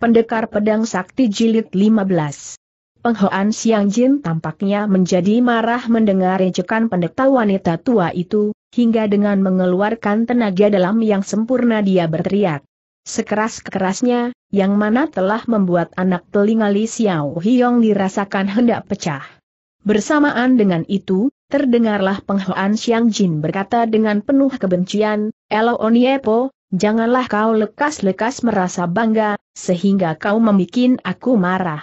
Pendekar Pedang Sakti Jilid 15 Penghoan Siang Jin tampaknya menjadi marah mendengar ejekan pendeta wanita tua itu, hingga dengan mengeluarkan tenaga dalam yang sempurna dia berteriak. Sekeras-kerasnya, yang mana telah membuat anak telinga Li Xiao Hiong dirasakan hendak pecah. Bersamaan dengan itu, terdengarlah penghoan Siang Jin berkata dengan penuh kebencian, Elo Oniepo, Janganlah kau lekas-lekas merasa bangga, sehingga kau membuat aku marah.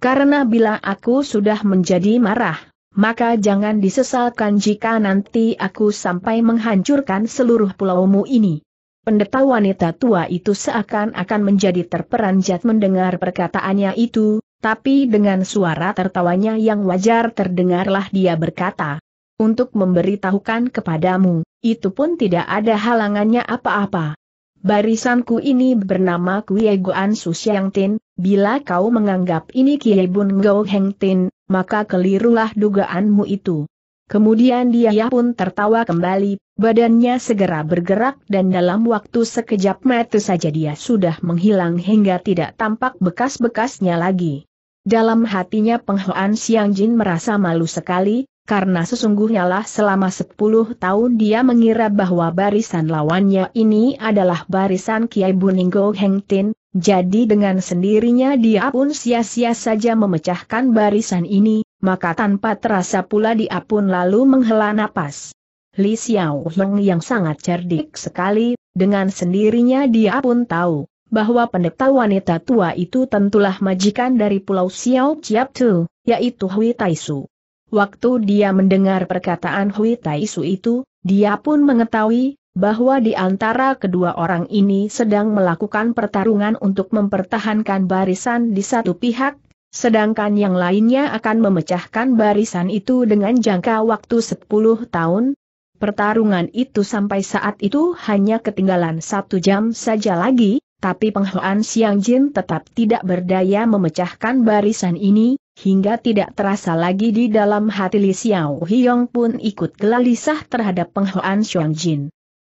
Karena bila aku sudah menjadi marah, maka jangan disesalkan jika nanti aku sampai menghancurkan seluruh pulaumu ini. Pendeta wanita tua itu seakan-akan menjadi terperanjat mendengar perkataannya itu, tapi dengan suara tertawanya yang wajar terdengarlah dia berkata, Untuk memberitahukan kepadamu, itu pun tidak ada halangannya apa-apa. Barisanku ini bernama Kuye Goan Su Siang Tin, bila kau menganggap ini Kiai Bun Gou Heng Tin, maka kelirulah dugaanmu itu. Kemudian dia pun tertawa kembali, badannya segera bergerak dan dalam waktu sekejap mata saja dia sudah menghilang hingga tidak tampak bekas-bekasnya lagi. Dalam hatinya Penghoan Siang Jin merasa malu sekali, karena sesungguhnya lah selama 10 tahun dia mengira bahwa barisan lawannya ini adalah barisan Kiai Buninggo Heng Tin, jadi dengan sendirinya dia pun sia-sia saja memecahkan barisan ini, maka tanpa terasa pula dia pun lalu menghela napas. Li Xiao Long yang sangat cerdik sekali, dengan sendirinya dia pun tahu bahwa pendeta wanita tua itu tentulah majikan dari pulau Xiao Chiap Tu, yaitu Hui Taisu. Waktu dia mendengar perkataan Hui Taisu itu, dia pun mengetahui bahwa di antara kedua orang ini sedang melakukan pertarungan untuk mempertahankan barisan di satu pihak, sedangkan yang lainnya akan memecahkan barisan itu dengan jangka waktu 10 tahun. Pertarungan itu sampai saat itu hanya ketinggalan satu jam saja lagi, tapi penghuan Siang Jin tetap tidak berdaya memecahkan barisan ini, hingga tidak terasa lagi di dalam hati Li Xiao Hiong pun ikut gelisah terhadap penghoan Xiong Jin.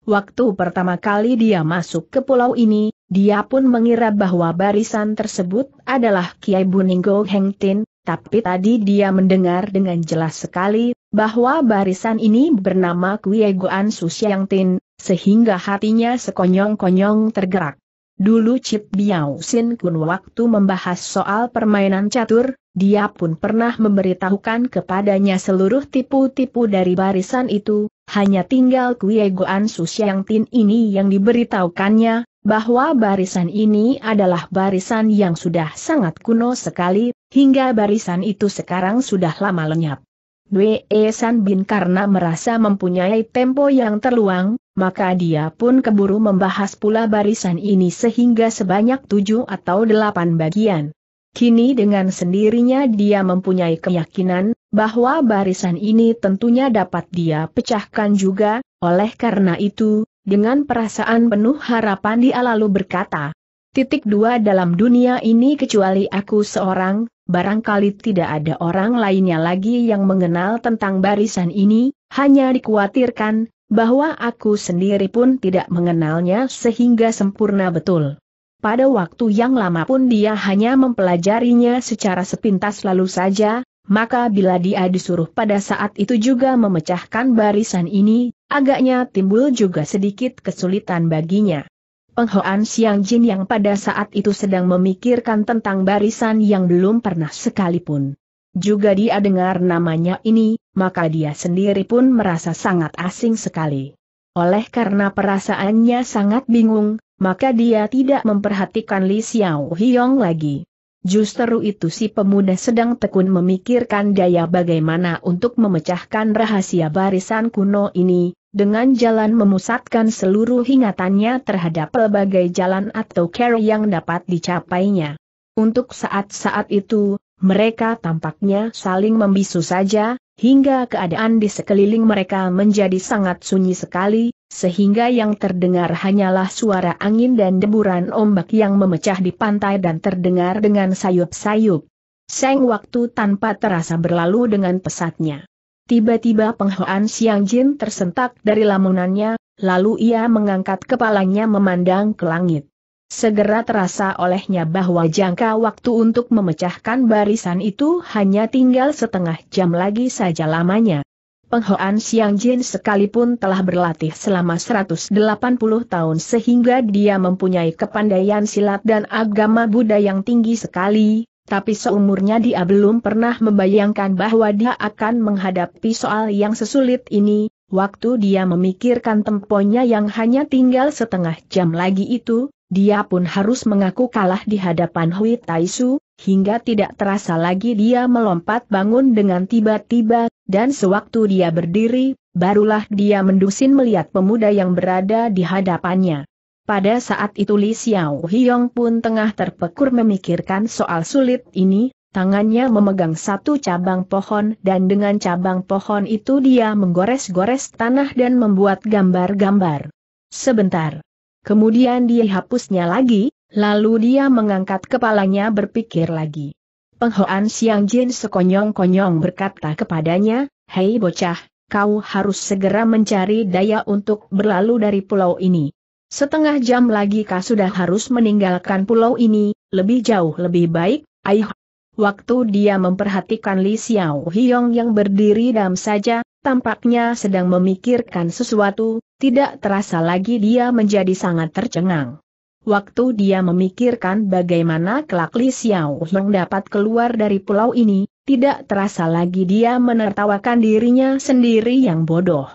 Waktu pertama kali dia masuk ke pulau ini, dia pun mengira bahwa barisan tersebut adalah Kiai Buninggo Heng Tin, tapi tadi dia mendengar dengan jelas sekali, bahwa barisan ini bernama kiai Guan Su Xiang Tin, sehingga hatinya sekonyong-konyong tergerak. Dulu Cip Biao Sin Kun waktu membahas soal permainan catur, dia pun pernah memberitahukan kepadanya seluruh tipu-tipu dari barisan itu, hanya tinggal Kuei Goan Su Tin ini yang diberitahukannya, bahwa barisan ini adalah barisan yang sudah sangat kuno sekali, hingga barisan itu sekarang sudah lama lenyap. Wei e San Bin karena merasa mempunyai tempo yang terluang, maka dia pun keburu membahas pula barisan ini sehingga sebanyak tujuh atau delapan bagian. Kini dengan sendirinya dia mempunyai keyakinan, bahwa barisan ini tentunya dapat dia pecahkan juga, oleh karena itu, dengan perasaan penuh harapan dia lalu berkata, Titik dua dalam dunia ini kecuali aku seorang, barangkali tidak ada orang lainnya lagi yang mengenal tentang barisan ini, hanya dikhawatirkan, bahwa aku sendiri pun tidak mengenalnya sehingga sempurna betul. Pada waktu yang lama pun dia hanya mempelajarinya secara sepintas lalu saja, maka bila dia disuruh pada saat itu juga memecahkan barisan ini, agaknya timbul juga sedikit kesulitan baginya. Penghoan Siang Jin yang pada saat itu sedang memikirkan tentang barisan yang belum pernah sekalipun. Juga dia dengar namanya ini, maka dia sendiri pun merasa sangat asing sekali. Oleh karena perasaannya sangat bingung, maka dia tidak memperhatikan Li Xiao Hiong lagi. Justru itu si pemuda sedang tekun memikirkan daya bagaimana untuk memecahkan rahasia barisan kuno ini, dengan jalan memusatkan seluruh ingatannya terhadap pelbagai jalan atau care yang dapat dicapainya. Untuk saat-saat itu, mereka tampaknya saling membisu saja, hingga keadaan di sekeliling mereka menjadi sangat sunyi sekali, sehingga yang terdengar hanyalah suara angin dan deburan ombak yang memecah di pantai dan terdengar dengan sayup-sayup. Seng waktu tanpa terasa berlalu dengan pesatnya. Tiba-tiba penghoan Siang Jin tersentak dari lamunannya, lalu ia mengangkat kepalanya memandang ke langit. Segera terasa olehnya bahwa jangka waktu untuk memecahkan barisan itu hanya tinggal setengah jam lagi saja lamanya. Penghoan Siang Jin sekalipun telah berlatih selama 180 tahun sehingga dia mempunyai kepandaian silat dan agama Buddha yang tinggi sekali, tapi seumurnya dia belum pernah membayangkan bahwa dia akan menghadapi soal yang sesulit ini, waktu dia memikirkan temponya yang hanya tinggal setengah jam lagi itu, dia pun harus mengaku kalah di hadapan Hui Taisu, hingga tidak terasa lagi dia melompat bangun dengan tiba-tiba dan sewaktu dia berdiri, barulah dia mendusin melihat pemuda yang berada di hadapannya. Pada saat itu Li Xiao Hiong pun tengah terpekur memikirkan soal sulit ini, tangannya memegang satu cabang pohon dan dengan cabang pohon itu dia menggores-gores tanah dan membuat gambar-gambar. Sebentar. Kemudian dia hapusnya lagi, lalu dia mengangkat kepalanya berpikir lagi. Penghoan Siang Jin sekonyong-konyong berkata kepadanya, Hei bocah, kau harus segera mencari daya untuk berlalu dari pulau ini. Setengah jam lagi kau sudah harus meninggalkan pulau ini, lebih jauh lebih baik, ayuh. Waktu dia memperhatikan Li Xiao Hiong yang berdiri dalam saja, tampaknya sedang memikirkan sesuatu, tidak terasa lagi dia menjadi sangat tercengang. Waktu dia memikirkan bagaimana kelak Li Xiao Hong dapat keluar dari pulau ini, tidak terasa lagi dia menertawakan dirinya sendiri yang bodoh.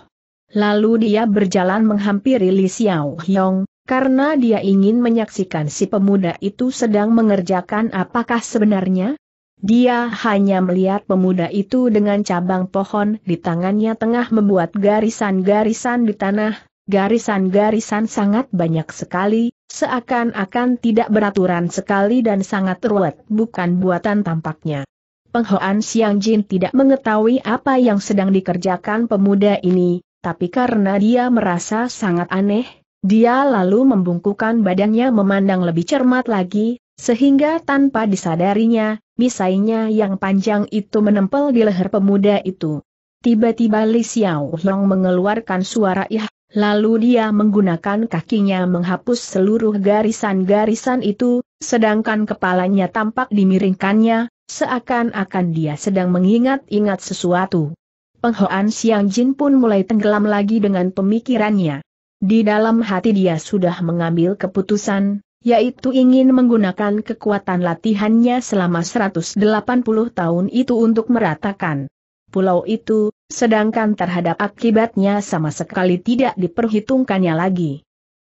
Lalu dia berjalan menghampiri Li Xiao Hong, karena dia ingin menyaksikan si pemuda itu sedang mengerjakan apakah sebenarnya. Dia hanya melihat pemuda itu dengan cabang pohon di tangannya tengah membuat garisan-garisan di tanah, garisan-garisan sangat banyak sekali, Seakan-akan tidak beraturan sekali dan sangat ruwet, bukan buatan tampaknya. Penghoan Siang Jin tidak mengetahui apa yang sedang dikerjakan pemuda ini, tapi karena dia merasa sangat aneh, dia lalu membungkukkan badannya memandang lebih cermat lagi, sehingga tanpa disadarinya, misainya yang panjang itu menempel di leher pemuda itu. Tiba-tiba Li Xiao Long mengeluarkan suara ih Lalu dia menggunakan kakinya menghapus seluruh garisan-garisan itu, sedangkan kepalanya tampak dimiringkannya, seakan-akan dia sedang mengingat-ingat sesuatu. Penghoan Siang Jin pun mulai tenggelam lagi dengan pemikirannya. Di dalam hati dia sudah mengambil keputusan, yaitu ingin menggunakan kekuatan latihannya selama 180 tahun itu untuk meratakan pulau itu, sedangkan terhadap akibatnya sama sekali tidak diperhitungkannya lagi.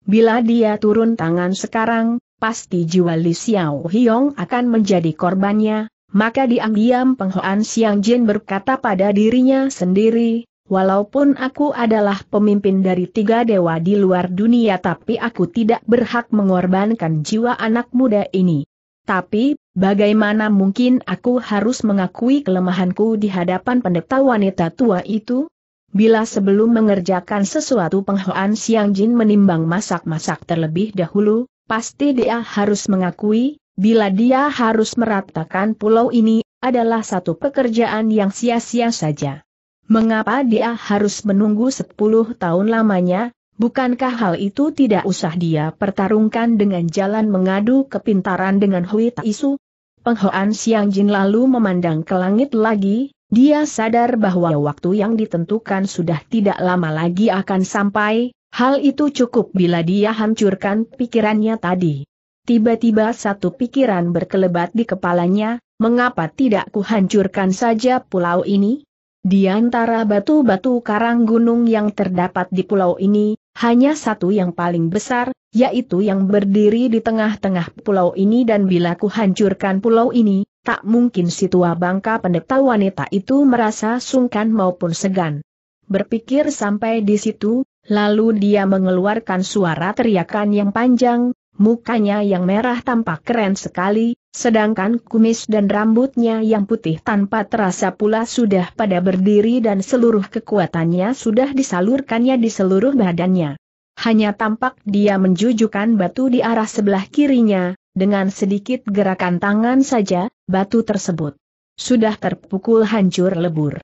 Bila dia turun tangan sekarang, pasti jiwa Li Xiao Hiong akan menjadi korbannya, maka diam-diam Penghoan Xiang Jin berkata pada dirinya sendiri, walaupun aku adalah pemimpin dari tiga dewa di luar dunia tapi aku tidak berhak mengorbankan jiwa anak muda ini. Tapi, Bagaimana mungkin aku harus mengakui kelemahanku di hadapan pendeta wanita tua itu? Bila sebelum mengerjakan sesuatu penghoan Siang Jin menimbang masak-masak terlebih dahulu, pasti dia harus mengakui, bila dia harus meratakan pulau ini, adalah satu pekerjaan yang sia-sia saja. Mengapa dia harus menunggu 10 tahun lamanya, Bukankah hal itu tidak usah dia pertarungkan dengan jalan mengadu kepintaran dengan Hui Taisu? Penghoan Siang Jin lalu memandang ke langit lagi, dia sadar bahwa waktu yang ditentukan sudah tidak lama lagi akan sampai, hal itu cukup bila dia hancurkan pikirannya tadi. Tiba-tiba satu pikiran berkelebat di kepalanya, mengapa tidak kuhancurkan saja pulau ini? Di antara batu-batu karang gunung yang terdapat di pulau ini, hanya satu yang paling besar, yaitu yang berdiri di tengah-tengah pulau ini dan bila kuhancurkan pulau ini, tak mungkin si tua bangka pendeta wanita itu merasa sungkan maupun segan. Berpikir sampai di situ, lalu dia mengeluarkan suara teriakan yang panjang, mukanya yang merah tampak keren sekali, sedangkan kumis dan rambutnya yang putih tanpa terasa pula sudah pada berdiri dan seluruh kekuatannya sudah disalurkannya di seluruh badannya. Hanya tampak dia menjujukan batu di arah sebelah kirinya, dengan sedikit gerakan tangan saja, batu tersebut sudah terpukul hancur lebur.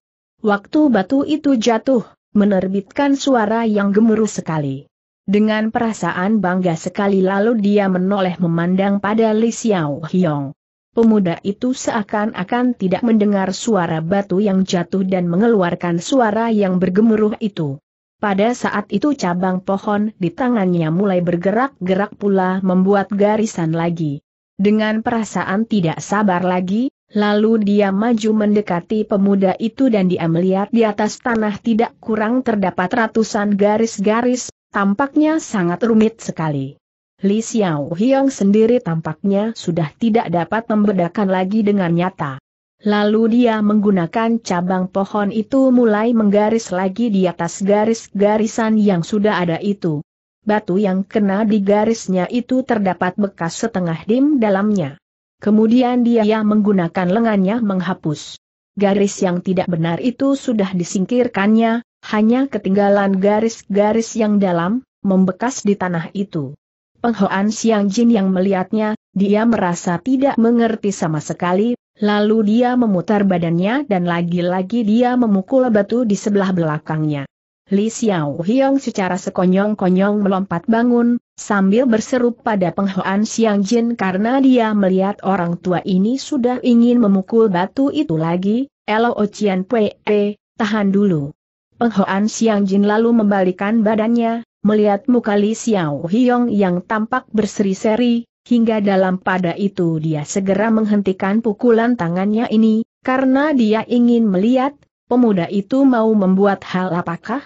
Waktu batu itu jatuh, menerbitkan suara yang gemuruh sekali. Dengan perasaan bangga sekali lalu dia menoleh memandang pada Li Xiao Hiong. Pemuda itu seakan-akan tidak mendengar suara batu yang jatuh dan mengeluarkan suara yang bergemuruh itu. Pada saat itu cabang pohon di tangannya mulai bergerak-gerak pula membuat garisan lagi. Dengan perasaan tidak sabar lagi, lalu dia maju mendekati pemuda itu dan dia melihat di atas tanah tidak kurang terdapat ratusan garis-garis Tampaknya sangat rumit sekali. Li Xiao Hiong sendiri tampaknya sudah tidak dapat membedakan lagi dengan nyata. Lalu dia menggunakan cabang pohon itu mulai menggaris lagi di atas garis-garisan yang sudah ada itu. Batu yang kena di garisnya itu terdapat bekas setengah dim dalamnya. Kemudian dia menggunakan lengannya menghapus. Garis yang tidak benar itu sudah disingkirkannya, hanya ketinggalan garis-garis yang dalam, membekas di tanah itu. Penghoan Siang Jin yang melihatnya, dia merasa tidak mengerti sama sekali, lalu dia memutar badannya dan lagi-lagi dia memukul batu di sebelah belakangnya. Li Xiao Hiong secara sekonyong-konyong melompat bangun, sambil berseru pada penghoan Siang Jin karena dia melihat orang tua ini sudah ingin memukul batu itu lagi, Elo Ochian Pei, tahan dulu. Peng Siang Jin lalu membalikan badannya, melihat muka Li Xiao Hiong yang tampak berseri-seri, hingga dalam pada itu dia segera menghentikan pukulan tangannya ini, karena dia ingin melihat, pemuda itu mau membuat hal apakah?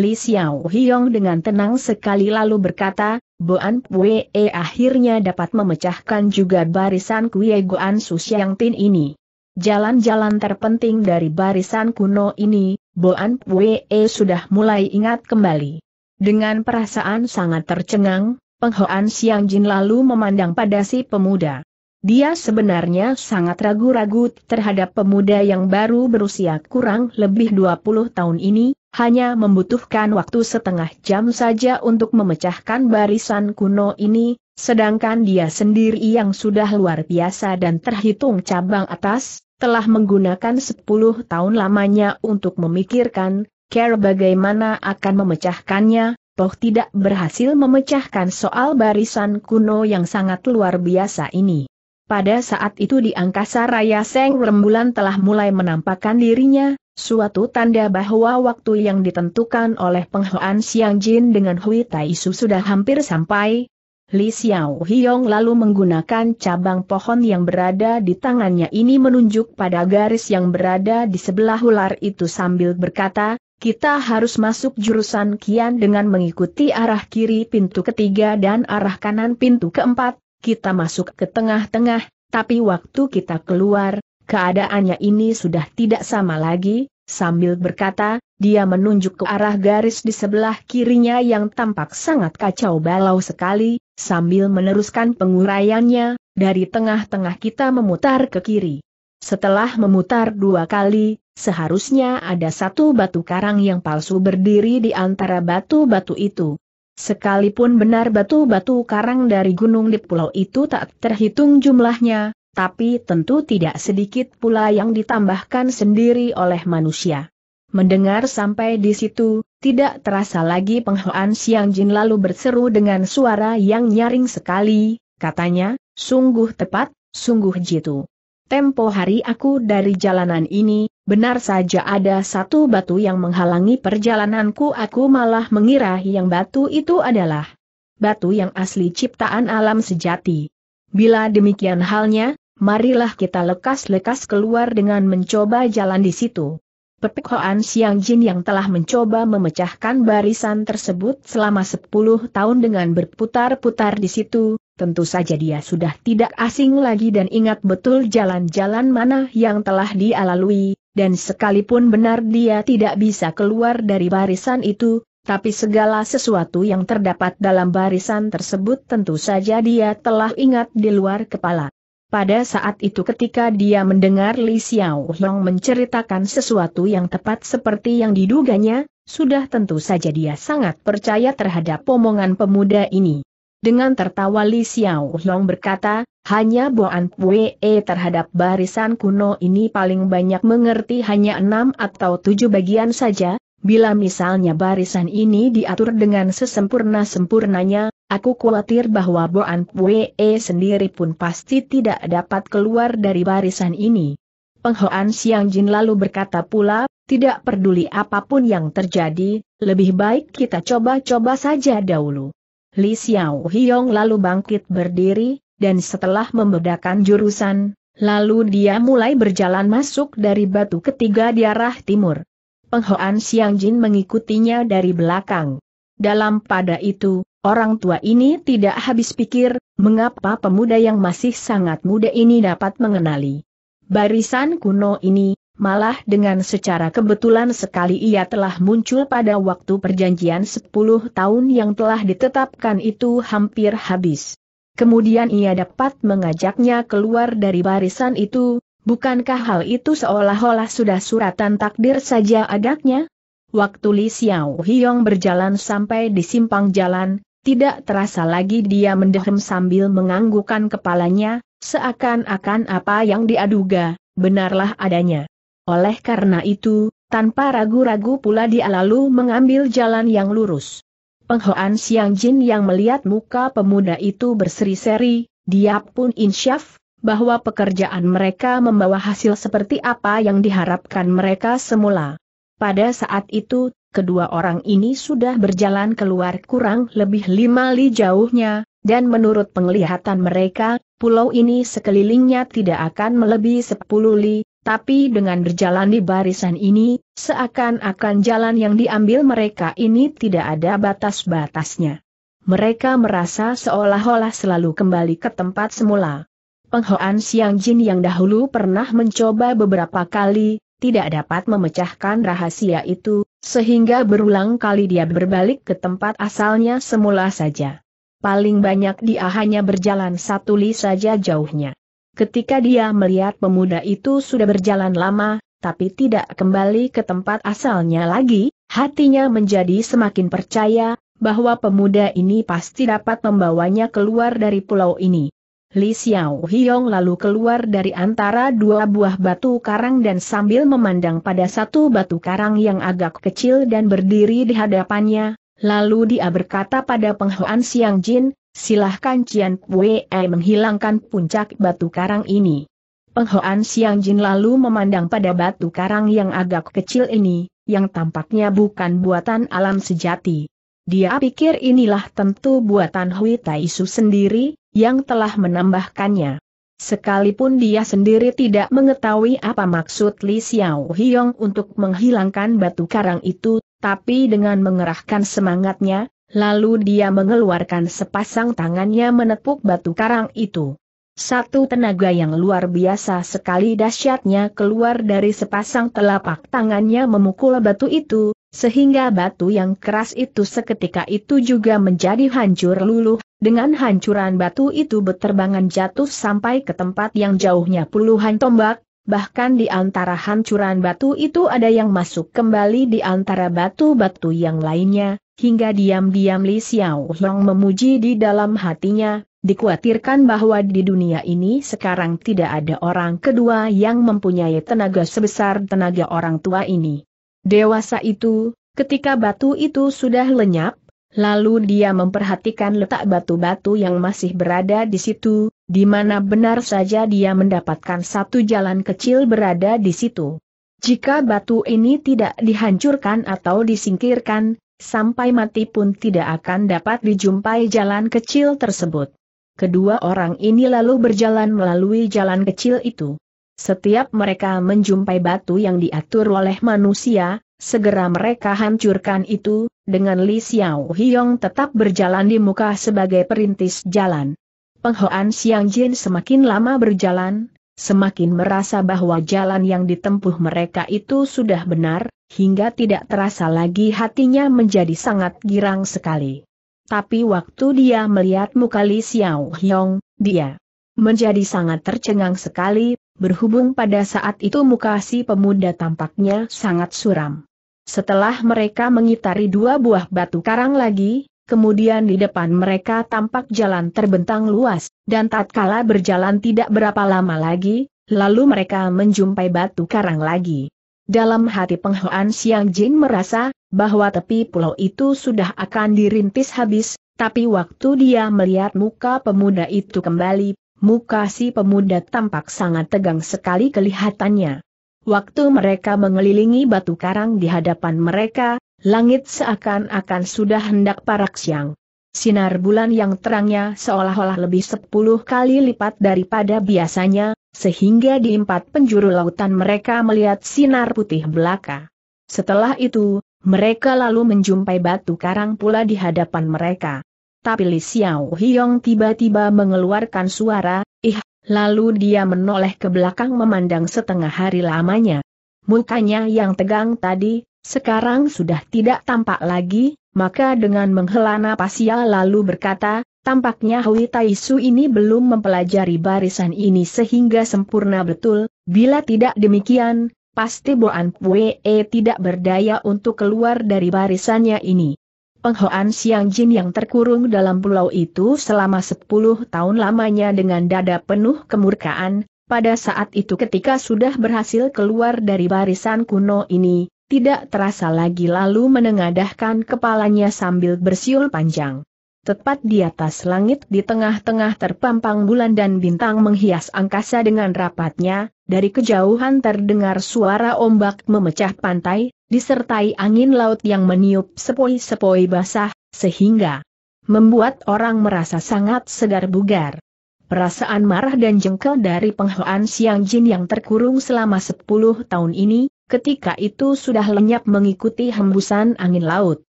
Li Xiao Hiong dengan tenang sekali lalu berkata, Boan Pue eh, akhirnya dapat memecahkan juga barisan Kue Goan Su Siang Tin ini. Jalan-jalan terpenting dari barisan kuno ini, Boan Pue e sudah mulai ingat kembali. Dengan perasaan sangat tercengang, Penghoan Siang Jin lalu memandang pada si pemuda. Dia sebenarnya sangat ragu-ragu terhadap pemuda yang baru berusia kurang lebih 20 tahun ini, hanya membutuhkan waktu setengah jam saja untuk memecahkan barisan kuno ini, sedangkan dia sendiri yang sudah luar biasa dan terhitung cabang atas, telah menggunakan 10 tahun lamanya untuk memikirkan, care bagaimana akan memecahkannya, toh tidak berhasil memecahkan soal barisan kuno yang sangat luar biasa ini. Pada saat itu di angkasa raya Seng Rembulan telah mulai menampakkan dirinya, suatu tanda bahwa waktu yang ditentukan oleh penghoan Siang Jin dengan Hui Tai Su sudah hampir sampai, Li Xiao Hiong lalu menggunakan cabang pohon yang berada di tangannya ini menunjuk pada garis yang berada di sebelah ular itu sambil berkata, kita harus masuk jurusan kian dengan mengikuti arah kiri pintu ketiga dan arah kanan pintu keempat, kita masuk ke tengah-tengah, tapi waktu kita keluar, keadaannya ini sudah tidak sama lagi, sambil berkata, dia menunjuk ke arah garis di sebelah kirinya yang tampak sangat kacau balau sekali, Sambil meneruskan penguraiannya, dari tengah-tengah kita memutar ke kiri. Setelah memutar dua kali, seharusnya ada satu batu karang yang palsu berdiri di antara batu-batu itu. Sekalipun benar batu-batu karang dari gunung di pulau itu tak terhitung jumlahnya, tapi tentu tidak sedikit pula yang ditambahkan sendiri oleh manusia. Mendengar sampai di situ, tidak terasa lagi penghoan Siang Jin lalu berseru dengan suara yang nyaring sekali, katanya, sungguh tepat, sungguh jitu. Tempo hari aku dari jalanan ini, benar saja ada satu batu yang menghalangi perjalananku aku malah mengira yang batu itu adalah batu yang asli ciptaan alam sejati. Bila demikian halnya, marilah kita lekas-lekas keluar dengan mencoba jalan di situ. Pepek Hoan Siang Jin yang telah mencoba memecahkan barisan tersebut selama 10 tahun dengan berputar-putar di situ, tentu saja dia sudah tidak asing lagi dan ingat betul jalan-jalan mana yang telah dia lalui, dan sekalipun benar dia tidak bisa keluar dari barisan itu, tapi segala sesuatu yang terdapat dalam barisan tersebut tentu saja dia telah ingat di luar kepala. Pada saat itu ketika dia mendengar Li Xiao Hong menceritakan sesuatu yang tepat seperti yang diduganya, sudah tentu saja dia sangat percaya terhadap omongan pemuda ini. Dengan tertawa Li Xiao Hong berkata, hanya Boan Pue terhadap barisan kuno ini paling banyak mengerti hanya enam atau tujuh bagian saja, bila misalnya barisan ini diatur dengan sesempurna-sempurnanya, Aku khawatir bahwa Boan Pue sendiri pun pasti tidak dapat keluar dari barisan ini. Penghoan Siang Jin lalu berkata pula, tidak peduli apapun yang terjadi, lebih baik kita coba-coba saja dahulu. Li Xiao Hiong lalu bangkit berdiri, dan setelah membedakan jurusan, lalu dia mulai berjalan masuk dari batu ketiga di arah timur. Penghoan Siang Jin mengikutinya dari belakang. Dalam pada itu, Orang tua ini tidak habis pikir, mengapa pemuda yang masih sangat muda ini dapat mengenali barisan kuno ini, malah dengan secara kebetulan sekali ia telah muncul pada waktu perjanjian 10 tahun yang telah ditetapkan itu hampir habis. Kemudian ia dapat mengajaknya keluar dari barisan itu, bukankah hal itu seolah-olah sudah suratan takdir saja agaknya? Waktu Li Xiao Hiong berjalan sampai di simpang jalan, tidak terasa lagi dia mendehem sambil menganggukkan kepalanya, seakan-akan apa yang diaduga, benarlah adanya. Oleh karena itu, tanpa ragu-ragu pula dia lalu mengambil jalan yang lurus. Penghoan Siang Jin yang melihat muka pemuda itu berseri-seri, dia pun insyaf, bahwa pekerjaan mereka membawa hasil seperti apa yang diharapkan mereka semula. Pada saat itu, kedua orang ini sudah berjalan keluar kurang lebih lima li jauhnya, dan menurut penglihatan mereka, pulau ini sekelilingnya tidak akan melebihi sepuluh li, tapi dengan berjalan di barisan ini, seakan-akan jalan yang diambil mereka ini tidak ada batas-batasnya. Mereka merasa seolah-olah selalu kembali ke tempat semula. Penghoan Siang Jin yang dahulu pernah mencoba beberapa kali, tidak dapat memecahkan rahasia itu, sehingga berulang kali dia berbalik ke tempat asalnya semula saja. Paling banyak dia hanya berjalan satu li saja jauhnya. Ketika dia melihat pemuda itu sudah berjalan lama, tapi tidak kembali ke tempat asalnya lagi, hatinya menjadi semakin percaya, bahwa pemuda ini pasti dapat membawanya keluar dari pulau ini. Li Xiao Hiong lalu keluar dari antara dua buah batu karang dan sambil memandang pada satu batu karang yang agak kecil dan berdiri di hadapannya, lalu dia berkata pada penghuan Siang Jin, silahkan Cian Wei menghilangkan puncak batu karang ini. Penghuan Siang Jin lalu memandang pada batu karang yang agak kecil ini, yang tampaknya bukan buatan alam sejati. Dia pikir inilah tentu buatan Hui Su sendiri, yang telah menambahkannya. Sekalipun dia sendiri tidak mengetahui apa maksud Li Xiao Hiong untuk menghilangkan batu karang itu, tapi dengan mengerahkan semangatnya, lalu dia mengeluarkan sepasang tangannya menepuk batu karang itu. Satu tenaga yang luar biasa sekali dahsyatnya keluar dari sepasang telapak tangannya memukul batu itu, sehingga batu yang keras itu seketika itu juga menjadi hancur luluh, dengan hancuran batu itu beterbangan jatuh sampai ke tempat yang jauhnya puluhan tombak, Bahkan di antara hancuran batu itu ada yang masuk kembali di antara batu-batu yang lainnya, hingga diam-diam Li Xiao Long memuji di dalam hatinya, dikhawatirkan bahwa di dunia ini sekarang tidak ada orang kedua yang mempunyai tenaga sebesar tenaga orang tua ini. Dewasa itu, ketika batu itu sudah lenyap, lalu dia memperhatikan letak batu-batu yang masih berada di situ, di mana benar saja dia mendapatkan satu jalan kecil berada di situ. Jika batu ini tidak dihancurkan atau disingkirkan, sampai mati pun tidak akan dapat dijumpai jalan kecil tersebut. Kedua orang ini lalu berjalan melalui jalan kecil itu. Setiap mereka menjumpai batu yang diatur oleh manusia, segera mereka hancurkan itu, dengan Li Xiao Hiong tetap berjalan di muka sebagai perintis jalan. Penghoan Xiang Jin semakin lama berjalan, semakin merasa bahwa jalan yang ditempuh mereka itu sudah benar, hingga tidak terasa lagi hatinya menjadi sangat girang sekali. Tapi waktu dia melihat muka Li Xiao Hiong, dia menjadi sangat tercengang sekali, berhubung pada saat itu muka si pemuda tampaknya sangat suram. Setelah mereka mengitari dua buah batu karang lagi, kemudian di depan mereka tampak jalan terbentang luas, dan tatkala berjalan tidak berapa lama lagi, lalu mereka menjumpai batu karang lagi. Dalam hati penghoan Siang Jin merasa, bahwa tepi pulau itu sudah akan dirintis habis, tapi waktu dia melihat muka pemuda itu kembali, Muka si pemuda tampak sangat tegang sekali kelihatannya. Waktu mereka mengelilingi batu karang di hadapan mereka, langit seakan-akan sudah hendak parak siang. Sinar bulan yang terangnya seolah-olah lebih sepuluh kali lipat daripada biasanya, sehingga di empat penjuru lautan mereka melihat sinar putih belaka. Setelah itu, mereka lalu menjumpai batu karang pula di hadapan mereka. Tapi Li Xiao Hiong tiba-tiba mengeluarkan suara, ih, lalu dia menoleh ke belakang memandang setengah hari lamanya. Mukanya yang tegang tadi, sekarang sudah tidak tampak lagi, maka dengan menghela napas ia lalu berkata, Tampaknya Hui Taisu ini belum mempelajari barisan ini sehingga sempurna betul, bila tidak demikian, pasti Boan Pue tidak berdaya untuk keluar dari barisannya ini. Penghoan Siang Jin yang terkurung dalam pulau itu selama sepuluh tahun lamanya dengan dada penuh kemurkaan, pada saat itu ketika sudah berhasil keluar dari barisan kuno ini, tidak terasa lagi lalu menengadahkan kepalanya sambil bersiul panjang. Tepat di atas langit di tengah-tengah terpampang bulan dan bintang menghias angkasa dengan rapatnya, dari kejauhan terdengar suara ombak memecah pantai, disertai angin laut yang meniup sepoi-sepoi basah, sehingga membuat orang merasa sangat segar bugar. Perasaan marah dan jengkel dari penghoan Siang Jin yang terkurung selama 10 tahun ini, ketika itu sudah lenyap mengikuti hembusan angin laut.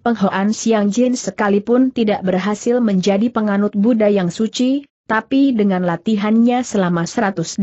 Penghoan Siang Jin sekalipun tidak berhasil menjadi penganut Buddha yang suci, tapi dengan latihannya selama 180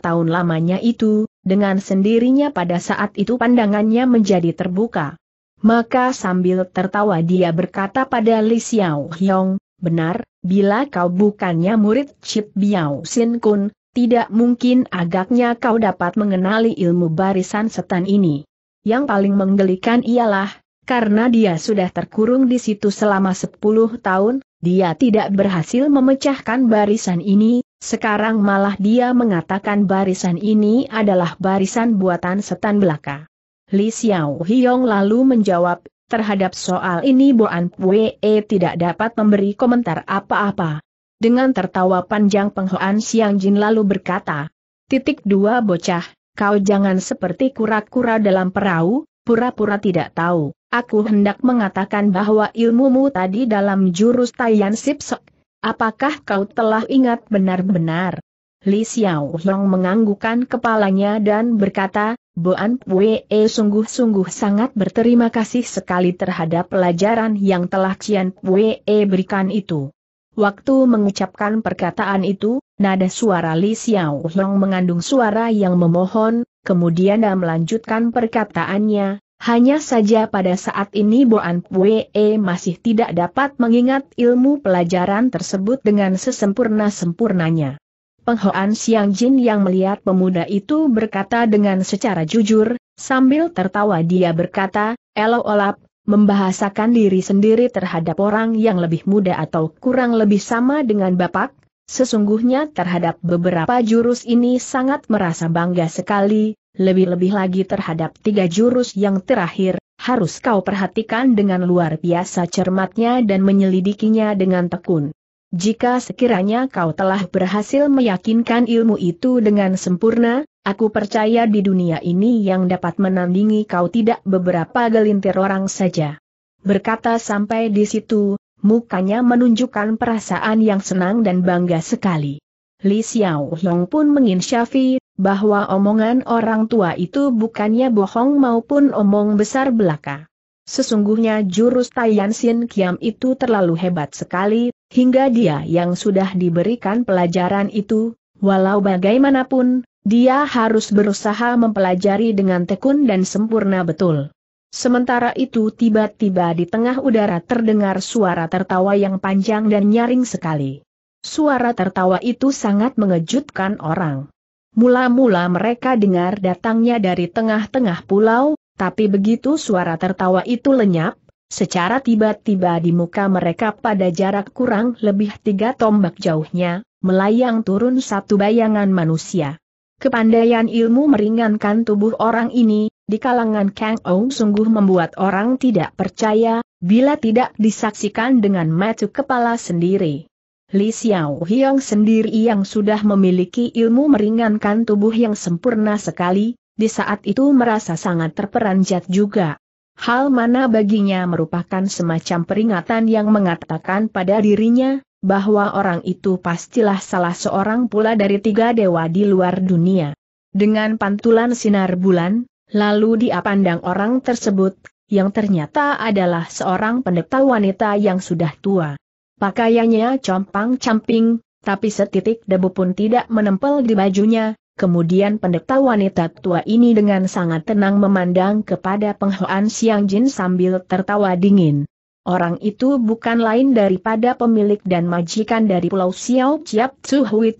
tahun lamanya itu, dengan sendirinya pada saat itu pandangannya menjadi terbuka. Maka sambil tertawa dia berkata pada Li Xiao Hyong, benar, bila kau bukannya murid Chip Biao Sin Kun, tidak mungkin agaknya kau dapat mengenali ilmu barisan setan ini. Yang paling menggelikan ialah, karena dia sudah terkurung di situ selama 10 tahun, dia tidak berhasil memecahkan barisan ini, sekarang malah dia mengatakan barisan ini adalah barisan buatan setan belaka. Li Xiao Hiong lalu menjawab, terhadap soal ini Boan Pue tidak dapat memberi komentar apa-apa. Dengan tertawa panjang Penghoan Siang Jin lalu berkata, titik dua bocah, kau jangan seperti kura-kura dalam perahu, pura-pura tidak tahu. Aku hendak mengatakan bahwa ilmumu tadi dalam jurus Taiyan Sipsok. Apakah kau telah ingat benar-benar? Li Xiao Long menganggukkan kepalanya dan berkata, Boan Pue eh, sungguh-sungguh sangat berterima kasih sekali terhadap pelajaran yang telah Cian Pue eh, berikan itu. Waktu mengucapkan perkataan itu, nada suara Li Xiao mengandung suara yang memohon, kemudian dia melanjutkan perkataannya, hanya saja pada saat ini Boan Pue masih tidak dapat mengingat ilmu pelajaran tersebut dengan sesempurna-sempurnanya. Penghoan Siang Jin yang melihat pemuda itu berkata dengan secara jujur, sambil tertawa dia berkata, Elo olap, membahasakan diri sendiri terhadap orang yang lebih muda atau kurang lebih sama dengan bapak, sesungguhnya terhadap beberapa jurus ini sangat merasa bangga sekali, lebih-lebih lagi terhadap tiga jurus yang terakhir, harus kau perhatikan dengan luar biasa cermatnya dan menyelidikinya dengan tekun. Jika sekiranya kau telah berhasil meyakinkan ilmu itu dengan sempurna, aku percaya di dunia ini yang dapat menandingi kau tidak beberapa gelintir orang saja. Berkata sampai di situ, mukanya menunjukkan perasaan yang senang dan bangga sekali. Li Xiao pun menginsyafi bahwa omongan orang tua itu bukannya bohong maupun omong besar belaka. Sesungguhnya jurus Taiyan Sin Kiam itu terlalu hebat sekali, hingga dia yang sudah diberikan pelajaran itu, walau bagaimanapun, dia harus berusaha mempelajari dengan tekun dan sempurna betul. Sementara itu tiba-tiba di tengah udara terdengar suara tertawa yang panjang dan nyaring sekali. Suara tertawa itu sangat mengejutkan orang. Mula-mula mereka dengar datangnya dari tengah-tengah pulau, tapi begitu suara tertawa itu lenyap, secara tiba-tiba di muka mereka pada jarak kurang lebih tiga tombak jauhnya, melayang turun satu bayangan manusia. Kepandaian ilmu meringankan tubuh orang ini, di kalangan Kang Ong sungguh membuat orang tidak percaya, bila tidak disaksikan dengan mata kepala sendiri. Li Xiao Hiang sendiri yang sudah memiliki ilmu meringankan tubuh yang sempurna sekali, di saat itu merasa sangat terperanjat juga. Hal mana baginya merupakan semacam peringatan yang mengatakan pada dirinya, bahwa orang itu pastilah salah seorang pula dari tiga dewa di luar dunia. Dengan pantulan sinar bulan, lalu dia pandang orang tersebut, yang ternyata adalah seorang pendeta wanita yang sudah tua. Pakaiannya compang-camping, tapi setitik debu pun tidak menempel di bajunya, Kemudian pendeta wanita tua ini dengan sangat tenang memandang kepada penghoan Siang Jin sambil tertawa dingin. Orang itu bukan lain daripada pemilik dan majikan dari Pulau Xiao Chiap Tsu Hui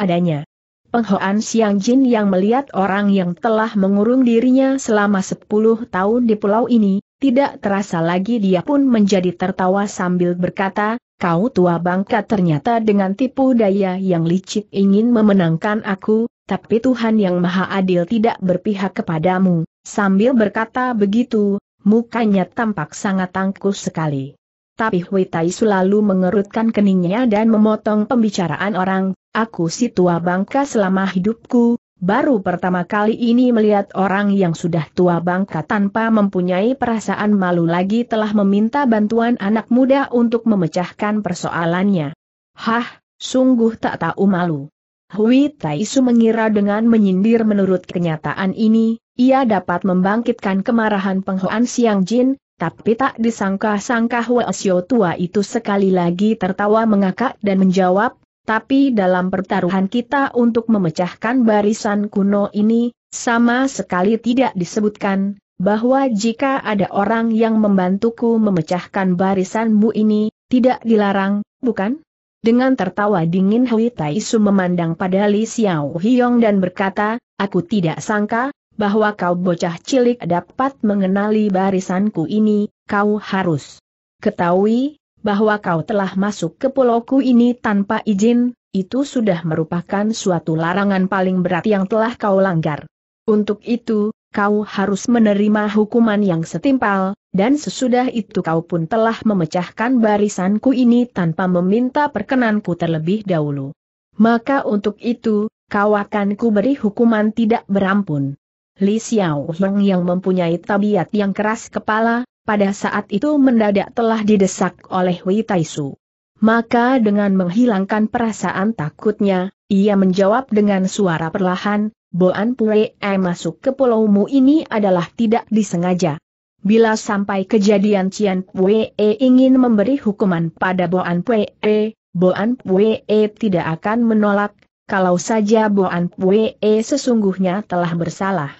adanya. Penghoan Siang Jin yang melihat orang yang telah mengurung dirinya selama 10 tahun di pulau ini, tidak terasa lagi dia pun menjadi tertawa sambil berkata, kau tua bangka ternyata dengan tipu daya yang licik ingin memenangkan aku, tapi Tuhan yang maha adil tidak berpihak kepadamu. Sambil berkata begitu, mukanya tampak sangat tangkus sekali. Tapi Hui Tai selalu mengerutkan keningnya dan memotong pembicaraan orang, aku si tua bangka selama hidupku, baru pertama kali ini melihat orang yang sudah tua bangka tanpa mempunyai perasaan malu lagi telah meminta bantuan anak muda untuk memecahkan persoalannya. Hah, sungguh tak tahu malu. Hui Taisu mengira dengan menyindir menurut kenyataan ini, ia dapat membangkitkan kemarahan penghuan Siang Jin, tapi tak disangka-sangka Huasio tua itu sekali lagi tertawa mengakak dan menjawab, tapi dalam pertaruhan kita untuk memecahkan barisan kuno ini, sama sekali tidak disebutkan, bahwa jika ada orang yang membantuku memecahkan barisanmu ini, tidak dilarang, bukan? Dengan tertawa dingin Hui Taisu memandang pada Li Xiao Hiong dan berkata, aku tidak sangka, bahwa kau bocah cilik dapat mengenali barisanku ini, kau harus ketahui, bahwa kau telah masuk ke pulauku ini tanpa izin, itu sudah merupakan suatu larangan paling berat yang telah kau langgar. Untuk itu, kau harus menerima hukuman yang setimpal, dan sesudah itu kau pun telah memecahkan barisanku ini tanpa meminta perkenanku terlebih dahulu. Maka untuk itu, kau akan kuberi hukuman tidak berampun. Li Xiao yang mempunyai tabiat yang keras kepala, pada saat itu mendadak telah didesak oleh Wei Taisu. Maka dengan menghilangkan perasaan takutnya, ia menjawab dengan suara perlahan, Boan Pue e masuk ke pulaumu ini adalah tidak disengaja. Bila sampai kejadian Cian Pue e ingin memberi hukuman pada Boan Pue, e, Boan Pue e tidak akan menolak, kalau saja Boan Pue e sesungguhnya telah bersalah.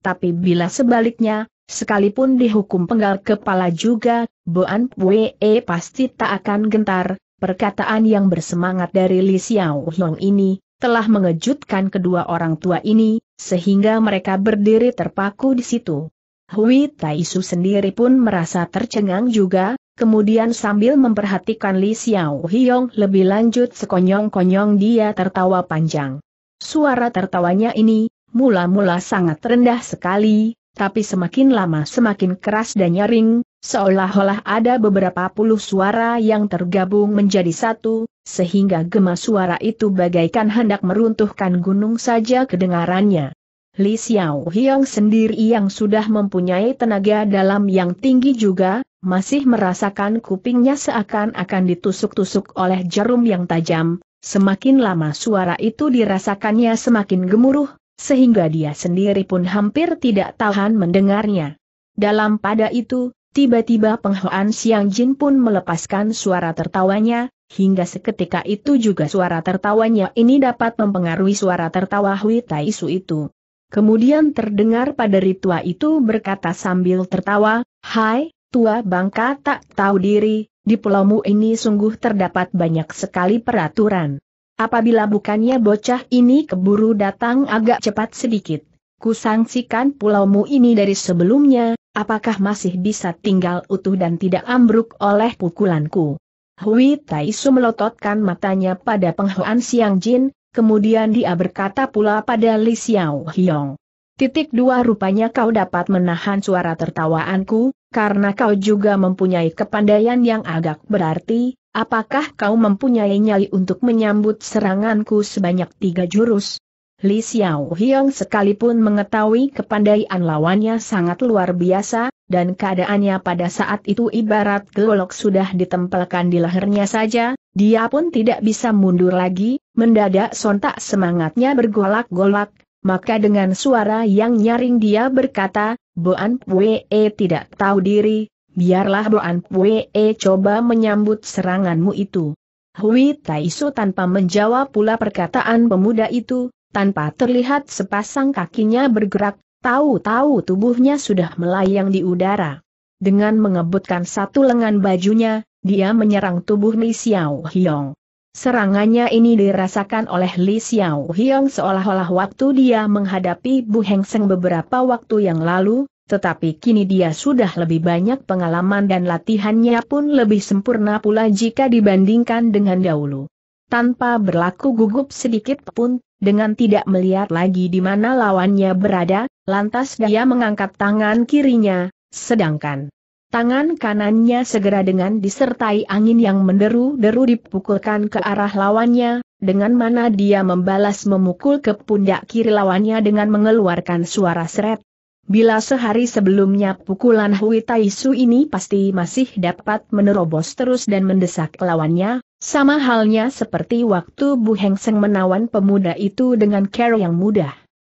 Tapi bila sebaliknya, Sekalipun dihukum penggal kepala juga, Boan Pue e pasti tak akan gentar, perkataan yang bersemangat dari Li Xiao Long ini, telah mengejutkan kedua orang tua ini, sehingga mereka berdiri terpaku di situ. Hui Taisu sendiri pun merasa tercengang juga, kemudian sambil memperhatikan Li Xiao Hiong lebih lanjut sekonyong-konyong dia tertawa panjang. Suara tertawanya ini, mula-mula sangat rendah sekali, tapi semakin lama semakin keras dan nyaring, seolah-olah ada beberapa puluh suara yang tergabung menjadi satu, sehingga gema suara itu bagaikan hendak meruntuhkan gunung saja kedengarannya. Li Xiao Hiong sendiri yang sudah mempunyai tenaga dalam yang tinggi juga, masih merasakan kupingnya seakan-akan ditusuk-tusuk oleh jarum yang tajam, semakin lama suara itu dirasakannya semakin gemuruh, sehingga dia sendiri pun hampir tidak tahan mendengarnya. Dalam pada itu, tiba-tiba penghoan Siang Jin pun melepaskan suara tertawanya, hingga seketika itu juga suara tertawanya ini dapat mempengaruhi suara tertawa Hui Tai Su itu. Kemudian terdengar pada ritua itu berkata sambil tertawa, Hai, tua bangka tak tahu diri, di pulaumu ini sungguh terdapat banyak sekali peraturan. Apabila bukannya bocah ini keburu datang agak cepat sedikit, kusangsikan pulaumu ini dari sebelumnya, apakah masih bisa tinggal utuh dan tidak ambruk oleh pukulanku. Hui Taisu melototkan matanya pada penghuan Siang Jin, kemudian dia berkata pula pada Li Xiao Hiong. Titik dua rupanya kau dapat menahan suara tertawaanku, karena kau juga mempunyai kepandaian yang agak berarti, apakah kau mempunyai nyali untuk menyambut seranganku sebanyak tiga jurus? Li Xiao Hiong sekalipun mengetahui kepandaian lawannya sangat luar biasa, dan keadaannya pada saat itu ibarat golok sudah ditempelkan di lehernya saja, dia pun tidak bisa mundur lagi, mendadak sontak semangatnya bergolak-golak, maka dengan suara yang nyaring dia berkata, Boan Pue eh, tidak tahu diri, biarlah Boan Pue eh, coba menyambut seranganmu itu. Hui Taisu tanpa menjawab pula perkataan pemuda itu, tanpa terlihat sepasang kakinya bergerak, tahu-tahu tubuhnya sudah melayang di udara. Dengan mengebutkan satu lengan bajunya, dia menyerang tubuh Li Xiao Hiong. Serangannya ini dirasakan oleh Li Xiao Hiong seolah-olah waktu dia menghadapi Bu Heng Seng beberapa waktu yang lalu, tetapi kini dia sudah lebih banyak pengalaman dan latihannya pun lebih sempurna pula jika dibandingkan dengan dahulu. Tanpa berlaku gugup sedikit pun, dengan tidak melihat lagi di mana lawannya berada, lantas dia mengangkat tangan kirinya, sedangkan Tangan kanannya segera dengan disertai angin yang menderu-deru dipukulkan ke arah lawannya, dengan mana dia membalas memukul ke pundak kiri lawannya dengan mengeluarkan suara seret. Bila sehari sebelumnya pukulan Hui Taisu ini pasti masih dapat menerobos terus dan mendesak lawannya, sama halnya seperti waktu Bu Heng Seng menawan pemuda itu dengan cara yang mudah.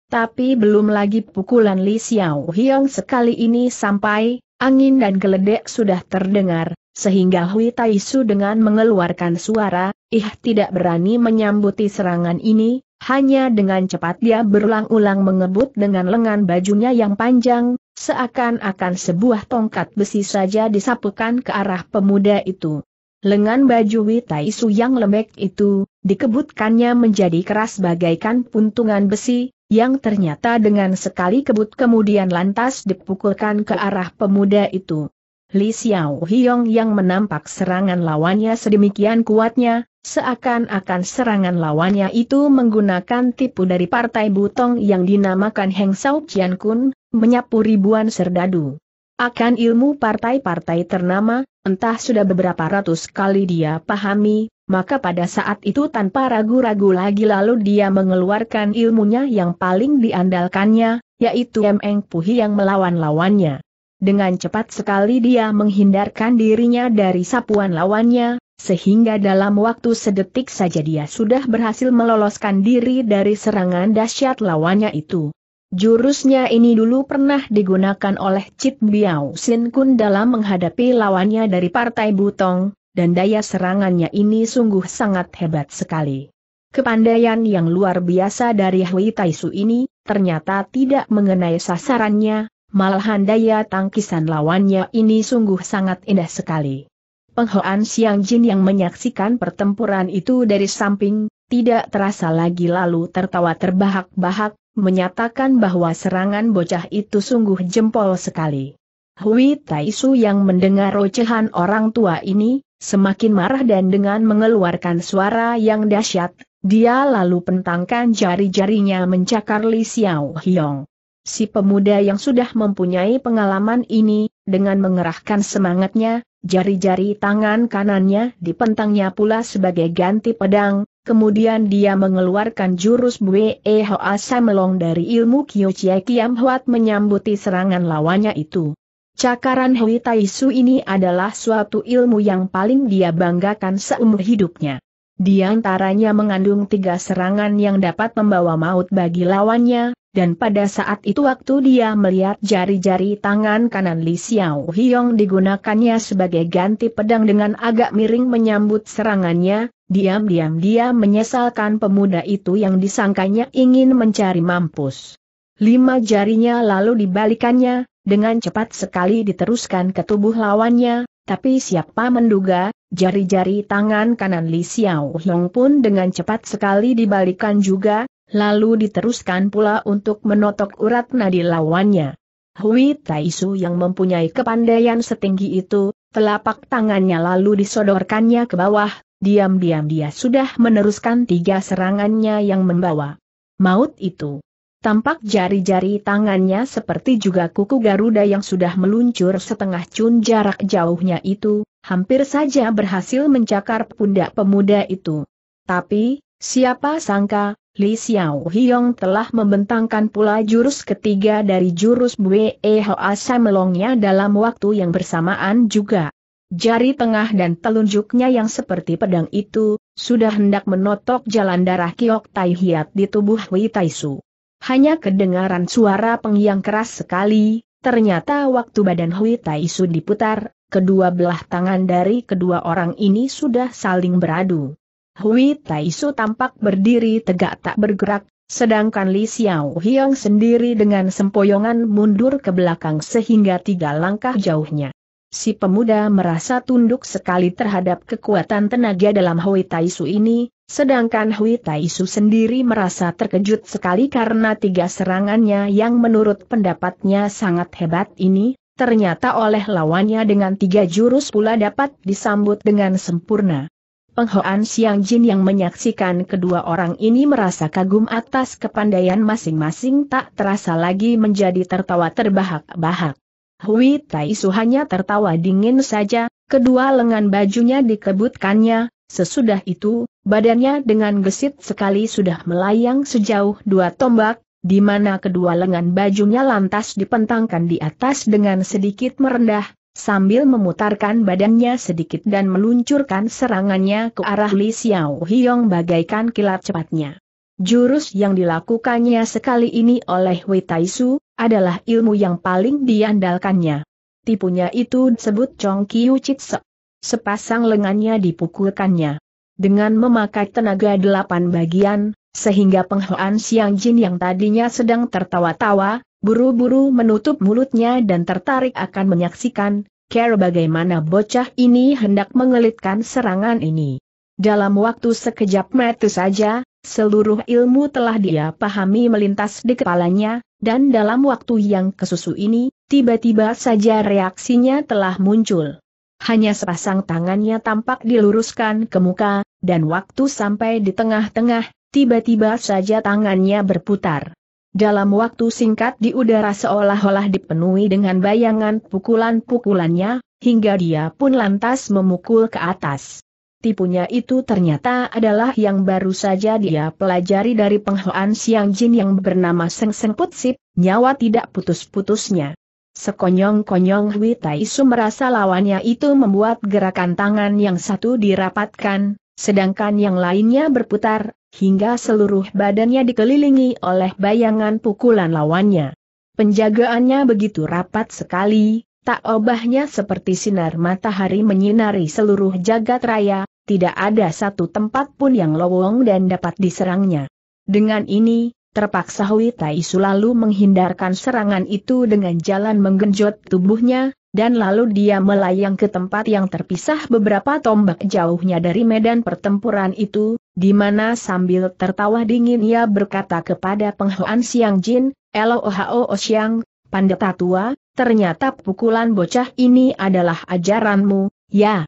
Tapi belum lagi pukulan Li Xiao Hiong sekali ini sampai, Angin dan geledek sudah terdengar, sehingga Hui Taisu dengan mengeluarkan suara, ih tidak berani menyambuti serangan ini, hanya dengan cepat dia berulang-ulang mengebut dengan lengan bajunya yang panjang, seakan-akan sebuah tongkat besi saja disapukan ke arah pemuda itu. Lengan baju Hui Taisu yang lembek itu, dikebutkannya menjadi keras bagaikan puntungan besi, yang ternyata dengan sekali kebut kemudian lantas dipukulkan ke arah pemuda itu. Li Xiao Hiong yang menampak serangan lawannya sedemikian kuatnya, seakan-akan serangan lawannya itu menggunakan tipu dari partai butong yang dinamakan Heng Sao Qian Kun, menyapu ribuan serdadu. Akan ilmu partai-partai ternama, entah sudah beberapa ratus kali dia pahami, maka pada saat itu tanpa ragu-ragu lagi lalu dia mengeluarkan ilmunya yang paling diandalkannya, yaitu Emeng Puhi yang melawan-lawannya. Dengan cepat sekali dia menghindarkan dirinya dari sapuan lawannya, sehingga dalam waktu sedetik saja dia sudah berhasil meloloskan diri dari serangan dahsyat lawannya itu. Jurusnya ini dulu pernah digunakan oleh Chit Biao Sin Kun dalam menghadapi lawannya dari Partai Butong, dan daya serangannya ini sungguh sangat hebat sekali. Kepandaian yang luar biasa dari Hui Taisu ini, ternyata tidak mengenai sasarannya, malahan daya tangkisan lawannya ini sungguh sangat indah sekali. Penghoan Xiangjin Jin yang menyaksikan pertempuran itu dari samping, tidak terasa lagi lalu tertawa terbahak-bahak, menyatakan bahwa serangan bocah itu sungguh jempol sekali. Hui Taisu yang mendengar ocehan orang tua ini, Semakin marah dan dengan mengeluarkan suara yang dahsyat, dia lalu pentangkan jari-jarinya mencakar Li Xiao Hiong. Si pemuda yang sudah mempunyai pengalaman ini, dengan mengerahkan semangatnya, jari-jari tangan kanannya dipentangnya pula sebagai ganti pedang, kemudian dia mengeluarkan jurus E Hoa Samelong dari ilmu Kyo Chie Kiam Huat menyambuti serangan lawannya itu. Cakaran Hui Tai Su ini adalah suatu ilmu yang paling dia banggakan seumur hidupnya. Di antaranya mengandung tiga serangan yang dapat membawa maut bagi lawannya, dan pada saat itu waktu dia melihat jari-jari tangan kanan Li Xiao Hiong digunakannya sebagai ganti pedang dengan agak miring menyambut serangannya, diam-diam dia menyesalkan pemuda itu yang disangkanya ingin mencari mampus. Lima jarinya lalu dibalikannya, dengan cepat sekali diteruskan ke tubuh lawannya, tapi siapa menduga, jari-jari tangan kanan Li Xiao Hong pun dengan cepat sekali dibalikan juga, lalu diteruskan pula untuk menotok urat nadi lawannya. Hui Taisu yang mempunyai kepandaian setinggi itu, telapak tangannya lalu disodorkannya ke bawah, diam-diam dia sudah meneruskan tiga serangannya yang membawa maut itu. Tampak jari-jari tangannya seperti juga kuku Garuda yang sudah meluncur setengah cun jarak jauhnya itu, hampir saja berhasil mencakar pundak pemuda itu. Tapi, siapa sangka, Li Xiao Hiong telah membentangkan pula jurus ketiga dari jurus Bue Hoa Samelongnya dalam waktu yang bersamaan juga. Jari tengah dan telunjuknya yang seperti pedang itu, sudah hendak menotok jalan darah Kiok Tai Hiat di tubuh Tai Taisu. Hanya kedengaran suara pengiang keras sekali, ternyata waktu badan Hui Tai diputar, kedua belah tangan dari kedua orang ini sudah saling beradu. Hui Tai tampak berdiri tegak tak bergerak, sedangkan Li Xiao Hiong sendiri dengan sempoyongan mundur ke belakang sehingga tiga langkah jauhnya. Si pemuda merasa tunduk sekali terhadap kekuatan tenaga dalam Hui Tai ini, Sedangkan Hui Taisu sendiri merasa terkejut sekali karena tiga serangannya yang menurut pendapatnya sangat hebat ini, ternyata oleh lawannya dengan tiga jurus pula dapat disambut dengan sempurna. Penghoan Siang Jin yang menyaksikan kedua orang ini merasa kagum atas kepandaian masing-masing tak terasa lagi menjadi tertawa terbahak-bahak. Hui Taisu hanya tertawa dingin saja, kedua lengan bajunya dikebutkannya, sesudah itu, badannya dengan gesit sekali sudah melayang sejauh dua tombak, di mana kedua lengan bajunya lantas dipentangkan di atas dengan sedikit merendah, sambil memutarkan badannya sedikit dan meluncurkan serangannya ke arah Li Xiao Hiong bagaikan kilat cepatnya. Jurus yang dilakukannya sekali ini oleh Wei Taisu, adalah ilmu yang paling diandalkannya. Tipunya itu disebut Chong Kiu Chit Se. Sepasang lengannya dipukulkannya dengan memakai tenaga delapan bagian, sehingga penghoan Siang Jin yang tadinya sedang tertawa-tawa, buru-buru menutup mulutnya dan tertarik akan menyaksikan, care bagaimana bocah ini hendak mengelitkan serangan ini. Dalam waktu sekejap mata saja, seluruh ilmu telah dia pahami melintas di kepalanya, dan dalam waktu yang kesusu ini, tiba-tiba saja reaksinya telah muncul hanya sepasang tangannya tampak diluruskan ke muka, dan waktu sampai di tengah-tengah, tiba-tiba saja tangannya berputar. Dalam waktu singkat di udara seolah-olah dipenuhi dengan bayangan pukulan-pukulannya, hingga dia pun lantas memukul ke atas. Tipunya itu ternyata adalah yang baru saja dia pelajari dari penghoan siang jin yang bernama Seng Seng Putsip, nyawa tidak putus-putusnya. Sekonyong-konyong Hui Taisu merasa lawannya itu membuat gerakan tangan yang satu dirapatkan, sedangkan yang lainnya berputar, hingga seluruh badannya dikelilingi oleh bayangan pukulan lawannya. Penjagaannya begitu rapat sekali, tak obahnya seperti sinar matahari menyinari seluruh jagat raya, tidak ada satu tempat pun yang lowong dan dapat diserangnya. Dengan ini, Terpaksa Hui su lalu menghindarkan serangan itu dengan jalan menggenjot tubuhnya, dan lalu dia melayang ke tempat yang terpisah beberapa tombak jauhnya dari medan pertempuran itu, di mana sambil tertawa dingin ia berkata kepada penghuan Siang Jin, O Siang, Pandeta tua, ternyata pukulan bocah ini adalah ajaranmu, ya,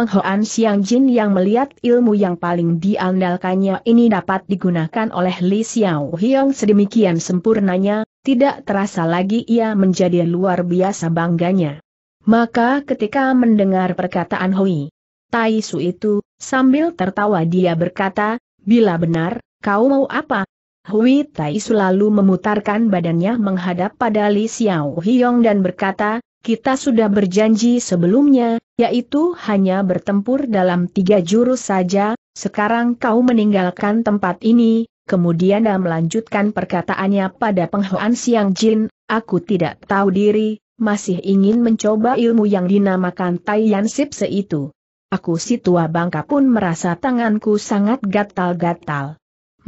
Penghoan Siang Jin yang melihat ilmu yang paling diandalkannya ini dapat digunakan oleh Li Xiao Hiong sedemikian sempurnanya, tidak terasa lagi ia menjadi luar biasa bangganya. Maka ketika mendengar perkataan Hui Tai Su itu, sambil tertawa dia berkata, bila benar, kau mau apa? Hui Tai Su lalu memutarkan badannya menghadap pada Li Xiao Hiong dan berkata, kita sudah berjanji sebelumnya, yaitu hanya bertempur dalam tiga jurus saja, sekarang kau meninggalkan tempat ini, kemudian dan melanjutkan perkataannya pada penghoan siang jin, aku tidak tahu diri, masih ingin mencoba ilmu yang dinamakan Taiyan Sip seitu. Aku si tua bangka pun merasa tanganku sangat gatal-gatal.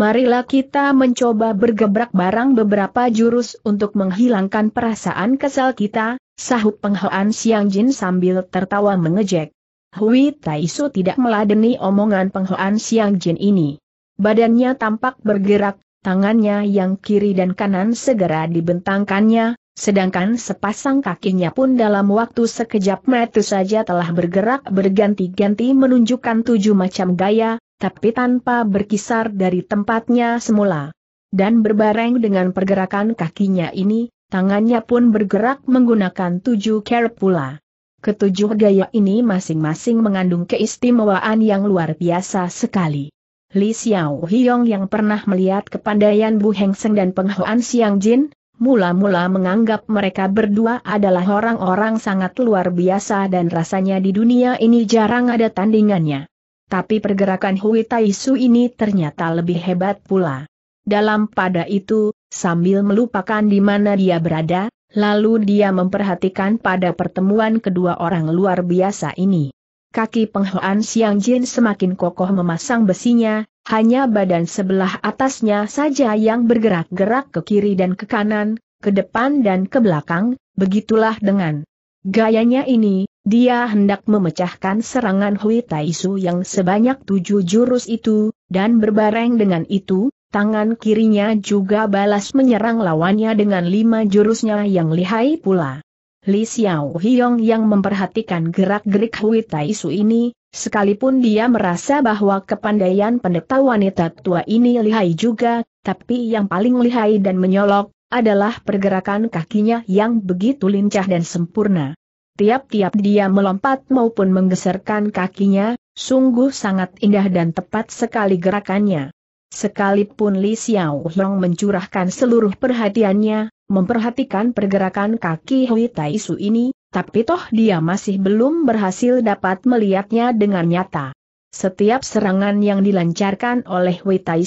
Marilah kita mencoba bergebrak barang beberapa jurus untuk menghilangkan perasaan kesal kita, Sahut penghoan Siang Jin sambil tertawa mengejek. Hui Taisu tidak meladeni omongan penghoan Siang Jin ini. Badannya tampak bergerak, tangannya yang kiri dan kanan segera dibentangkannya, sedangkan sepasang kakinya pun dalam waktu sekejap mata saja telah bergerak berganti-ganti menunjukkan tujuh macam gaya, tapi tanpa berkisar dari tempatnya semula. Dan berbareng dengan pergerakan kakinya ini, Tangannya pun bergerak menggunakan tujuh kerep pula. Ketujuh gaya ini masing-masing mengandung keistimewaan yang luar biasa sekali. Li Xiao Hiong yang pernah melihat kepandaian Bu Heng Seng dan Penghoan Siang Jin, mula-mula menganggap mereka berdua adalah orang-orang sangat luar biasa dan rasanya di dunia ini jarang ada tandingannya. Tapi pergerakan Hui Tai Su ini ternyata lebih hebat pula. Dalam pada itu, sambil melupakan di mana dia berada, lalu dia memperhatikan pada pertemuan kedua orang luar biasa ini. Kaki penghoan Siang Jin semakin kokoh memasang besinya, hanya badan sebelah atasnya saja yang bergerak-gerak ke kiri dan ke kanan, ke depan dan ke belakang, begitulah dengan gayanya ini, dia hendak memecahkan serangan Hui Taisu yang sebanyak tujuh jurus itu, dan berbareng dengan itu, tangan kirinya juga balas menyerang lawannya dengan lima jurusnya yang lihai pula. Li Xiao Hiong yang memperhatikan gerak-gerik Hui Tai Su ini, sekalipun dia merasa bahwa kepandaian pendeta wanita tua ini lihai juga, tapi yang paling lihai dan menyolok, adalah pergerakan kakinya yang begitu lincah dan sempurna. Tiap-tiap dia melompat maupun menggeserkan kakinya, sungguh sangat indah dan tepat sekali gerakannya. Sekalipun Li Xiao Long mencurahkan seluruh perhatiannya, memperhatikan pergerakan kaki Hui Tai ini, tapi toh dia masih belum berhasil dapat melihatnya dengan nyata. Setiap serangan yang dilancarkan oleh Hui Tai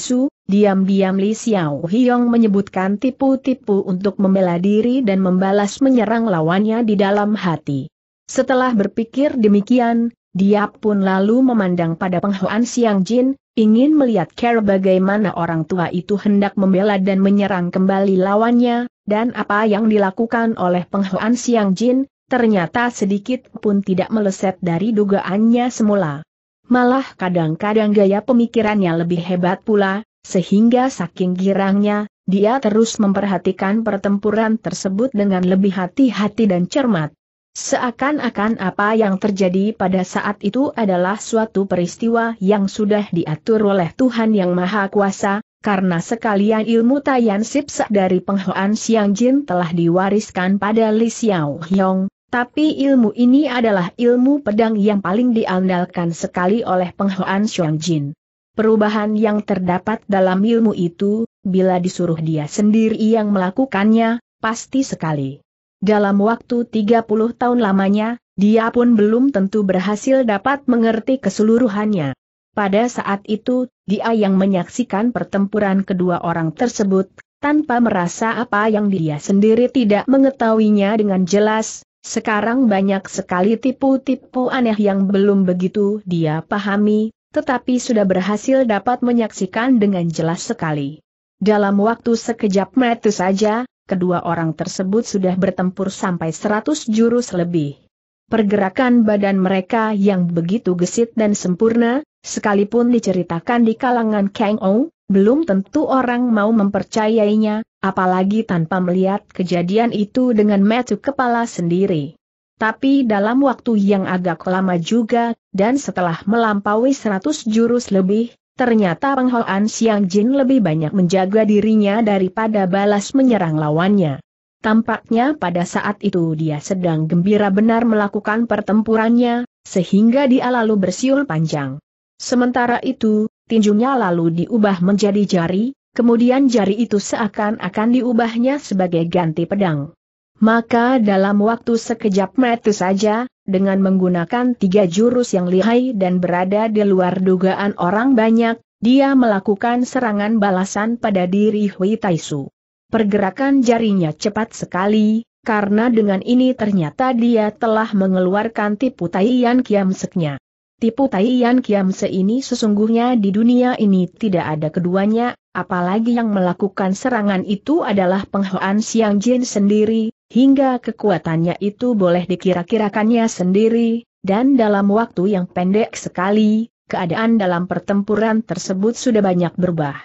diam-diam Li Xiao Hiong menyebutkan tipu-tipu untuk membela diri dan membalas menyerang lawannya di dalam hati. Setelah berpikir demikian, dia pun lalu memandang pada penghuan Siang Jin, ingin melihat care bagaimana orang tua itu hendak membela dan menyerang kembali lawannya, dan apa yang dilakukan oleh penghuan Siang Jin, ternyata sedikit pun tidak meleset dari dugaannya semula. Malah kadang-kadang gaya pemikirannya lebih hebat pula, sehingga saking girangnya, dia terus memperhatikan pertempuran tersebut dengan lebih hati-hati dan cermat. Seakan-akan apa yang terjadi pada saat itu adalah suatu peristiwa yang sudah diatur oleh Tuhan Yang Maha Kuasa, karena sekalian ilmu Tayan Sipsa dari penghoan Siang Jin telah diwariskan pada Li Xiao Hyong, tapi ilmu ini adalah ilmu pedang yang paling diandalkan sekali oleh penghoan Siang Jin. Perubahan yang terdapat dalam ilmu itu, bila disuruh dia sendiri yang melakukannya, pasti sekali dalam waktu 30 tahun lamanya, dia pun belum tentu berhasil dapat mengerti keseluruhannya. Pada saat itu, dia yang menyaksikan pertempuran kedua orang tersebut, tanpa merasa apa yang dia sendiri tidak mengetahuinya dengan jelas, sekarang banyak sekali tipu-tipu aneh yang belum begitu dia pahami, tetapi sudah berhasil dapat menyaksikan dengan jelas sekali. Dalam waktu sekejap mata saja, kedua orang tersebut sudah bertempur sampai 100 jurus lebih. Pergerakan badan mereka yang begitu gesit dan sempurna, sekalipun diceritakan di kalangan Kang Ou, belum tentu orang mau mempercayainya, apalagi tanpa melihat kejadian itu dengan metu kepala sendiri. Tapi dalam waktu yang agak lama juga, dan setelah melampaui 100 jurus lebih, Ternyata Peng Hoan Siang Jin lebih banyak menjaga dirinya daripada balas menyerang lawannya. Tampaknya pada saat itu dia sedang gembira benar melakukan pertempurannya, sehingga dia lalu bersiul panjang. Sementara itu, tinjunya lalu diubah menjadi jari, kemudian jari itu seakan-akan diubahnya sebagai ganti pedang. Maka dalam waktu sekejap metus saja, dengan menggunakan tiga jurus yang lihai dan berada di luar dugaan orang banyak, dia melakukan serangan balasan pada diri Hui Taisu. Pergerakan jarinya cepat sekali, karena dengan ini ternyata dia telah mengeluarkan tipu Kiam kiamseknya. Tipu taian kiamse ini sesungguhnya di dunia ini tidak ada keduanya, Apalagi yang melakukan serangan itu adalah penghoan Siang Jin sendiri, hingga kekuatannya itu boleh dikira-kirakannya sendiri, dan dalam waktu yang pendek sekali, keadaan dalam pertempuran tersebut sudah banyak berubah.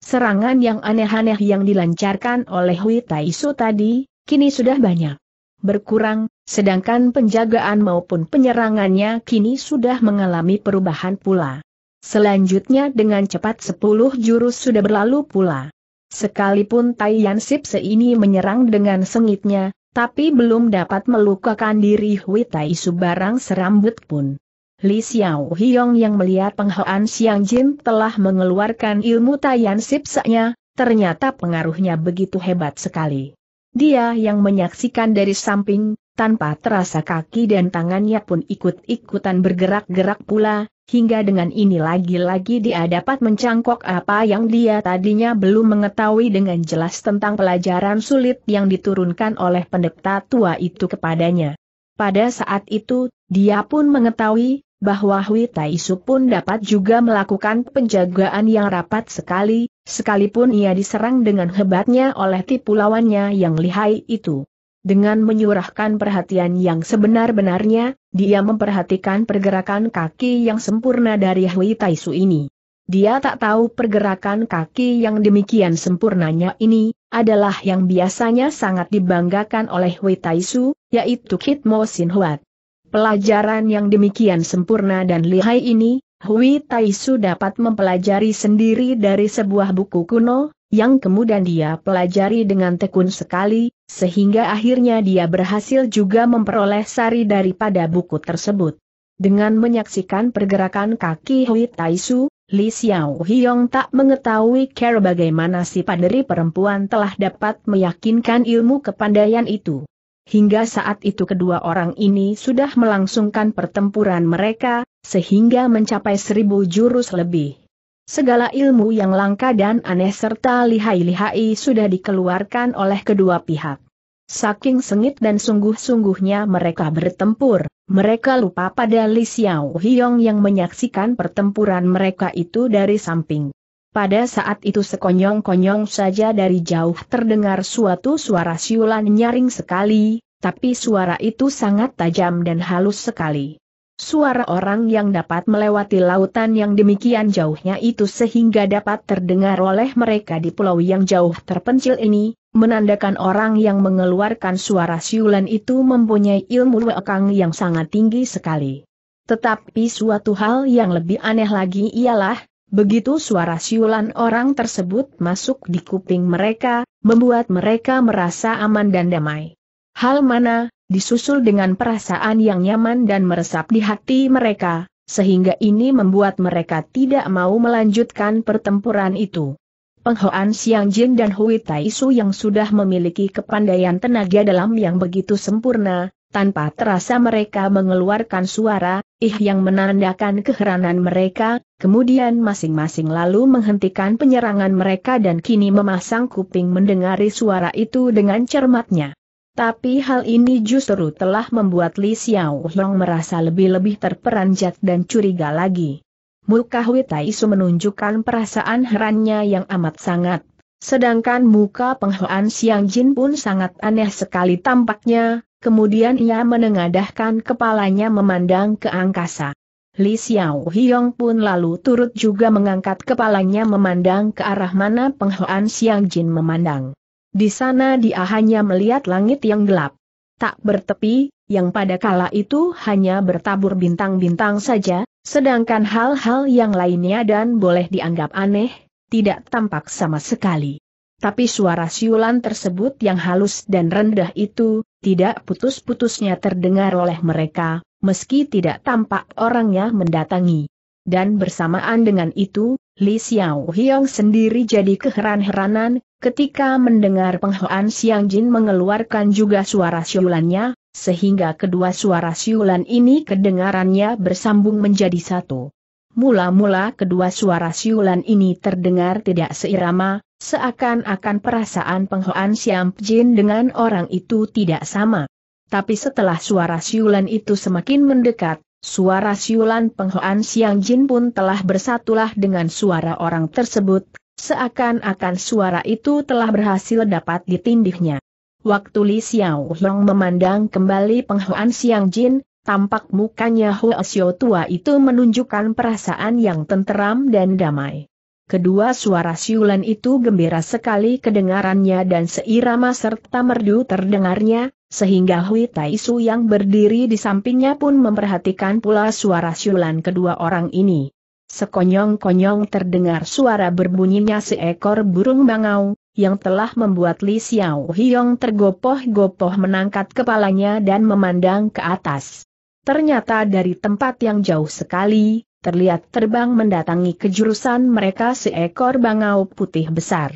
Serangan yang aneh-aneh yang dilancarkan oleh Hui Taisu tadi, kini sudah banyak berkurang, sedangkan penjagaan maupun penyerangannya kini sudah mengalami perubahan pula. Selanjutnya dengan cepat sepuluh jurus sudah berlalu pula. Sekalipun Tai Sip seini menyerang dengan sengitnya, tapi belum dapat melukakan diri Hui Tai Su barang serambut pun. Li Xiao Hiong yang melihat penghoan Xiang Jin telah mengeluarkan ilmu Tai Sip seknya, ternyata pengaruhnya begitu hebat sekali. Dia yang menyaksikan dari samping, tanpa terasa kaki dan tangannya pun ikut-ikutan bergerak-gerak pula, Hingga dengan ini lagi-lagi dia dapat mencangkok apa yang dia tadinya belum mengetahui dengan jelas tentang pelajaran sulit yang diturunkan oleh pendeta tua itu kepadanya. Pada saat itu, dia pun mengetahui bahwa Hui Taisu pun dapat juga melakukan penjagaan yang rapat sekali, sekalipun ia diserang dengan hebatnya oleh tipu lawannya yang lihai itu. Dengan menyurahkan perhatian yang sebenar-benarnya, dia memperhatikan pergerakan kaki yang sempurna dari Hui Taisu ini. Dia tak tahu pergerakan kaki yang demikian sempurnanya ini, adalah yang biasanya sangat dibanggakan oleh Hui Taisu, yaitu Kit Mo Sin Huat. Pelajaran yang demikian sempurna dan lihai ini, Hui Taisu dapat mempelajari sendiri dari sebuah buku kuno, yang kemudian dia pelajari dengan tekun sekali, sehingga akhirnya dia berhasil juga memperoleh sari daripada buku tersebut. Dengan menyaksikan pergerakan kaki Hui Taisu, Li Xiao Hiong tak mengetahui cara bagaimana si paderi perempuan telah dapat meyakinkan ilmu kepandaian itu. Hingga saat itu kedua orang ini sudah melangsungkan pertempuran mereka, sehingga mencapai seribu jurus lebih. Segala ilmu yang langka dan aneh serta lihai-lihai sudah dikeluarkan oleh kedua pihak. Saking sengit dan sungguh-sungguhnya mereka bertempur, mereka lupa pada Li Xiao Hiong yang menyaksikan pertempuran mereka itu dari samping. Pada saat itu sekonyong-konyong saja dari jauh terdengar suatu suara siulan nyaring sekali, tapi suara itu sangat tajam dan halus sekali. Suara orang yang dapat melewati lautan yang demikian jauhnya itu sehingga dapat terdengar oleh mereka di pulau yang jauh terpencil ini, menandakan orang yang mengeluarkan suara siulan itu mempunyai ilmu wakang yang sangat tinggi sekali. Tetapi suatu hal yang lebih aneh lagi ialah, begitu suara siulan orang tersebut masuk di kuping mereka, membuat mereka merasa aman dan damai. Hal mana disusul dengan perasaan yang nyaman dan meresap di hati mereka, sehingga ini membuat mereka tidak mau melanjutkan pertempuran itu. Penghoan Siang Jin dan Hui Tai Su yang sudah memiliki kepandaian tenaga dalam yang begitu sempurna, tanpa terasa mereka mengeluarkan suara, ih yang menandakan keheranan mereka, kemudian masing-masing lalu menghentikan penyerangan mereka dan kini memasang kuping mendengari suara itu dengan cermatnya. Tapi hal ini justru telah membuat Li Xiao Hong merasa lebih-lebih terperanjat dan curiga lagi. Muka Hui Su menunjukkan perasaan herannya yang amat sangat. Sedangkan muka penghuan Siang Jin pun sangat aneh sekali tampaknya, kemudian ia menengadahkan kepalanya memandang ke angkasa. Li Xiao Hiong pun lalu turut juga mengangkat kepalanya memandang ke arah mana penghuan Siang Jin memandang. Di sana dia hanya melihat langit yang gelap. Tak bertepi, yang pada kala itu hanya bertabur bintang-bintang saja, sedangkan hal-hal yang lainnya dan boleh dianggap aneh, tidak tampak sama sekali. Tapi suara siulan tersebut yang halus dan rendah itu, tidak putus-putusnya terdengar oleh mereka, meski tidak tampak orangnya mendatangi. Dan bersamaan dengan itu, Li Xiao Hiong sendiri jadi keheran-heranan, Ketika mendengar penghoan Siang Jin mengeluarkan juga suara siulannya, sehingga kedua suara siulan ini kedengarannya bersambung menjadi satu. Mula-mula kedua suara siulan ini terdengar tidak seirama, seakan-akan perasaan penghoan Siang Jin dengan orang itu tidak sama. Tapi setelah suara siulan itu semakin mendekat, suara siulan penghoan Siang Jin pun telah bersatulah dengan suara orang tersebut, Seakan-akan suara itu telah berhasil dapat ditindihnya. Waktu Li Xiao Long memandang kembali penghuan Siang Jin, tampak mukanya Huo Xiao tua itu menunjukkan perasaan yang tenteram dan damai. Kedua suara siulan itu gembira sekali kedengarannya dan seirama serta merdu terdengarnya, sehingga Hui Taisu yang berdiri di sampingnya pun memperhatikan pula suara siulan kedua orang ini. Sekonyong-konyong terdengar suara berbunyinya seekor burung bangau, yang telah membuat Li Xiao Hiong tergopoh-gopoh menangkat kepalanya dan memandang ke atas. Ternyata dari tempat yang jauh sekali, terlihat terbang mendatangi kejurusan mereka seekor bangau putih besar.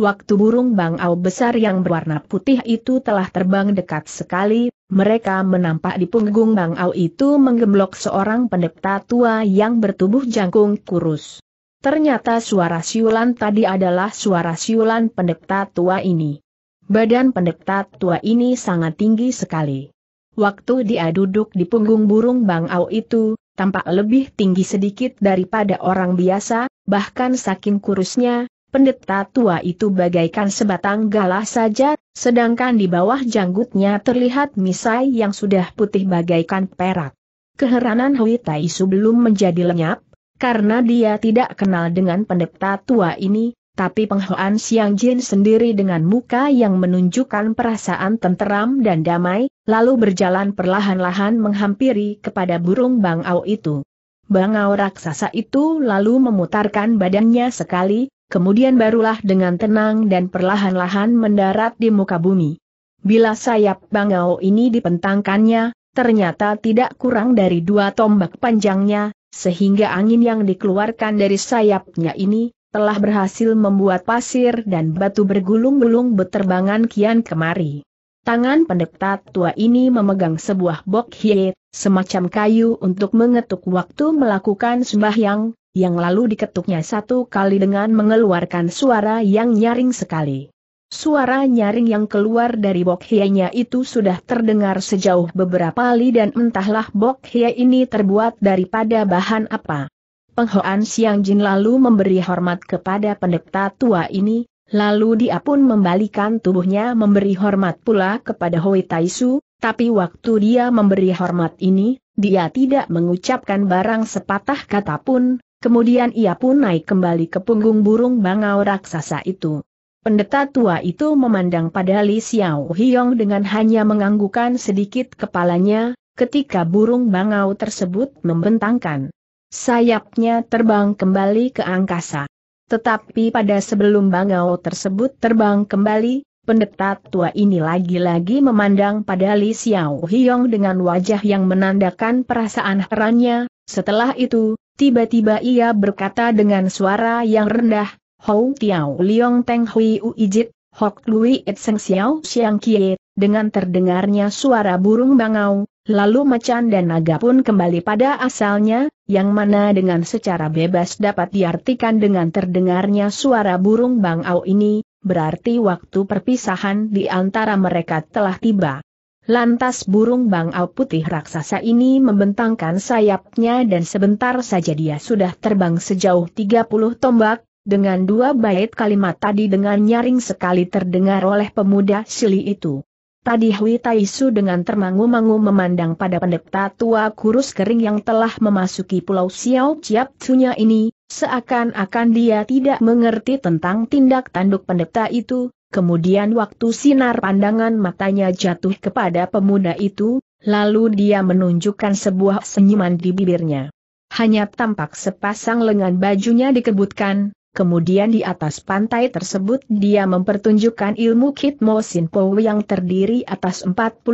Waktu burung bangau besar yang berwarna putih itu telah terbang dekat sekali, mereka menampak di punggung bangau itu menggemblok seorang pendeta tua yang bertubuh jangkung kurus. Ternyata suara siulan tadi adalah suara siulan pendeta tua ini. Badan pendeta tua ini sangat tinggi sekali. Waktu dia duduk di punggung burung bangau itu, tampak lebih tinggi sedikit daripada orang biasa, bahkan saking kurusnya, pendeta tua itu bagaikan sebatang galah saja, sedangkan di bawah janggutnya terlihat misai yang sudah putih bagaikan perak. Keheranan Hui Tai belum menjadi lenyap, karena dia tidak kenal dengan pendeta tua ini, tapi penghoan Siang Jin sendiri dengan muka yang menunjukkan perasaan tenteram dan damai, lalu berjalan perlahan-lahan menghampiri kepada burung Bangau itu. Bangau raksasa itu lalu memutarkan badannya sekali, kemudian barulah dengan tenang dan perlahan-lahan mendarat di muka bumi. Bila sayap bangau ini dipentangkannya, ternyata tidak kurang dari dua tombak panjangnya, sehingga angin yang dikeluarkan dari sayapnya ini, telah berhasil membuat pasir dan batu bergulung-gulung beterbangan kian kemari. Tangan pendeta tua ini memegang sebuah bok hie, semacam kayu untuk mengetuk waktu melakukan sembahyang, yang lalu diketuknya satu kali dengan mengeluarkan suara yang nyaring sekali. Suara nyaring yang keluar dari Bok nya itu sudah terdengar sejauh beberapa li dan entahlah Bok Hye ini terbuat daripada bahan apa. Penghoan Siang Jin lalu memberi hormat kepada pendekta tua ini, lalu dia pun membalikan tubuhnya memberi hormat pula kepada Hoi Taisu, tapi waktu dia memberi hormat ini, dia tidak mengucapkan barang sepatah kata pun, Kemudian ia pun naik kembali ke punggung burung bangau raksasa itu. Pendeta tua itu memandang pada Li Xiao Hiong dengan hanya menganggukan sedikit kepalanya, ketika burung bangau tersebut membentangkan sayapnya terbang kembali ke angkasa. Tetapi pada sebelum bangau tersebut terbang kembali, pendeta tua ini lagi-lagi memandang pada Li Xiao Hiong dengan wajah yang menandakan perasaan herannya, setelah itu, tiba-tiba ia berkata dengan suara yang rendah, Hou Tiao Liong Teng Hui U Ijit, Hok Lui Et Seng Xiao Xiang Kie, dengan terdengarnya suara burung bangau, lalu macan dan naga pun kembali pada asalnya, yang mana dengan secara bebas dapat diartikan dengan terdengarnya suara burung bangau ini, berarti waktu perpisahan di antara mereka telah tiba. Lantas burung bangau putih raksasa ini membentangkan sayapnya dan sebentar saja dia sudah terbang sejauh 30 tombak, dengan dua bait kalimat tadi dengan nyaring sekali terdengar oleh pemuda sili itu. Tadi Hui Taisu dengan termangu-mangu memandang pada pendeta tua kurus kering yang telah memasuki pulau Xiao Chiap Tsunya ini, seakan-akan dia tidak mengerti tentang tindak tanduk pendeta itu, kemudian waktu sinar pandangan matanya jatuh kepada pemuda itu, lalu dia menunjukkan sebuah senyuman di bibirnya. Hanya tampak sepasang lengan bajunya dikebutkan, Kemudian di atas pantai tersebut dia mempertunjukkan ilmu Kitmo Sinpo yang terdiri atas 49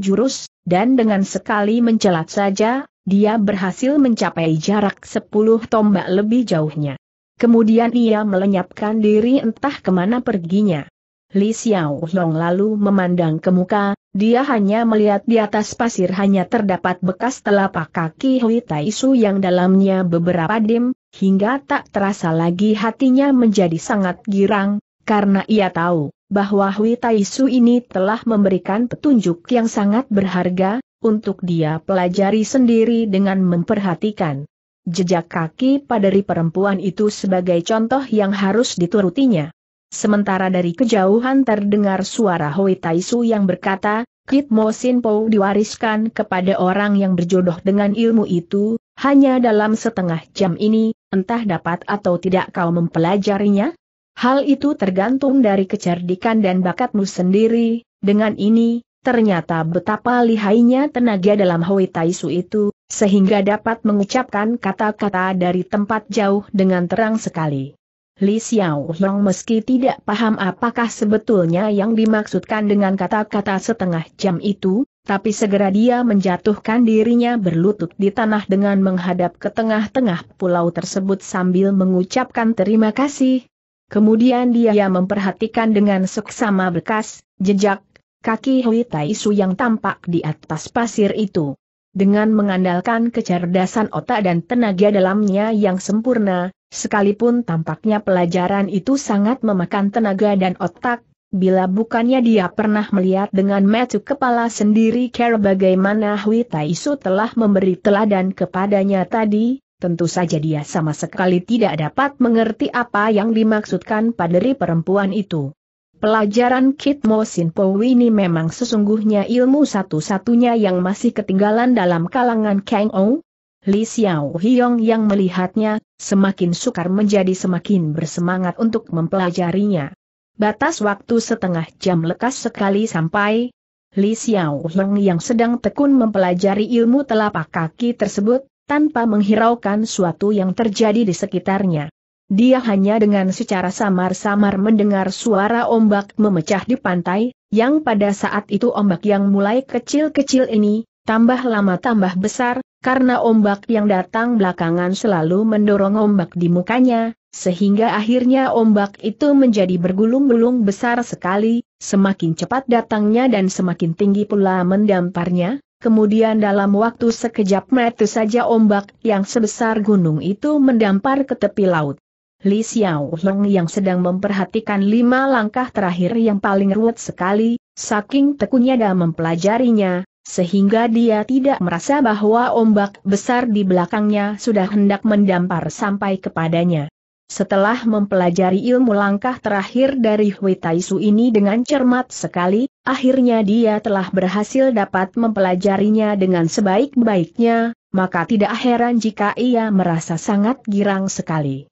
jurus, dan dengan sekali mencelat saja, dia berhasil mencapai jarak 10 tombak lebih jauhnya. Kemudian ia melenyapkan diri entah kemana perginya. Li Xiao Long lalu memandang ke muka, dia hanya melihat di atas pasir hanya terdapat bekas telapak kaki Hui Tai Su yang dalamnya beberapa dim, hingga tak terasa lagi hatinya menjadi sangat girang, karena ia tahu bahwa Hui Tai Su ini telah memberikan petunjuk yang sangat berharga, untuk dia pelajari sendiri dengan memperhatikan. Jejak kaki padari perempuan itu sebagai contoh yang harus diturutinya. Sementara dari kejauhan terdengar suara Hoi Taisu yang berkata, Kit Mo Sin Po diwariskan kepada orang yang berjodoh dengan ilmu itu, hanya dalam setengah jam ini, entah dapat atau tidak kau mempelajarinya? Hal itu tergantung dari kecerdikan dan bakatmu sendiri, dengan ini, ternyata betapa lihainya tenaga dalam Hoi Taisu itu, sehingga dapat mengucapkan kata-kata dari tempat jauh dengan terang sekali. Li Xiao Long meski tidak paham apakah sebetulnya yang dimaksudkan dengan kata-kata setengah jam itu, tapi segera dia menjatuhkan dirinya berlutut di tanah dengan menghadap ke tengah-tengah pulau tersebut sambil mengucapkan terima kasih. Kemudian dia memperhatikan dengan seksama bekas, jejak, kaki Hui Taisu yang tampak di atas pasir itu dengan mengandalkan kecerdasan otak dan tenaga dalamnya yang sempurna, sekalipun tampaknya pelajaran itu sangat memakan tenaga dan otak, bila bukannya dia pernah melihat dengan metu kepala sendiri cara bagaimana Hui Taisu telah memberi teladan kepadanya tadi, tentu saja dia sama sekali tidak dapat mengerti apa yang dimaksudkan padri perempuan itu. Pelajaran Kit Sin Po ini memang sesungguhnya ilmu satu-satunya yang masih ketinggalan dalam kalangan Kang Ou. Li Xiao Hiong yang melihatnya, semakin sukar menjadi semakin bersemangat untuk mempelajarinya. Batas waktu setengah jam lekas sekali sampai, Li Xiao Hiong yang sedang tekun mempelajari ilmu telapak kaki tersebut, tanpa menghiraukan suatu yang terjadi di sekitarnya. Dia hanya dengan secara samar-samar mendengar suara ombak memecah di pantai, yang pada saat itu ombak yang mulai kecil-kecil ini, tambah lama tambah besar, karena ombak yang datang belakangan selalu mendorong ombak di mukanya, sehingga akhirnya ombak itu menjadi bergulung-gulung besar sekali, semakin cepat datangnya dan semakin tinggi pula mendamparnya, Kemudian dalam waktu sekejap mata saja ombak yang sebesar gunung itu mendampar ke tepi laut. Li Xiao yang sedang memperhatikan lima langkah terakhir yang paling ruwet sekali, saking tekunnya dan mempelajarinya, sehingga dia tidak merasa bahwa ombak besar di belakangnya sudah hendak mendampar sampai kepadanya. Setelah mempelajari ilmu langkah terakhir dari Hui Taisu ini dengan cermat sekali, akhirnya dia telah berhasil dapat mempelajarinya dengan sebaik-baiknya, maka tidak heran jika ia merasa sangat girang sekali.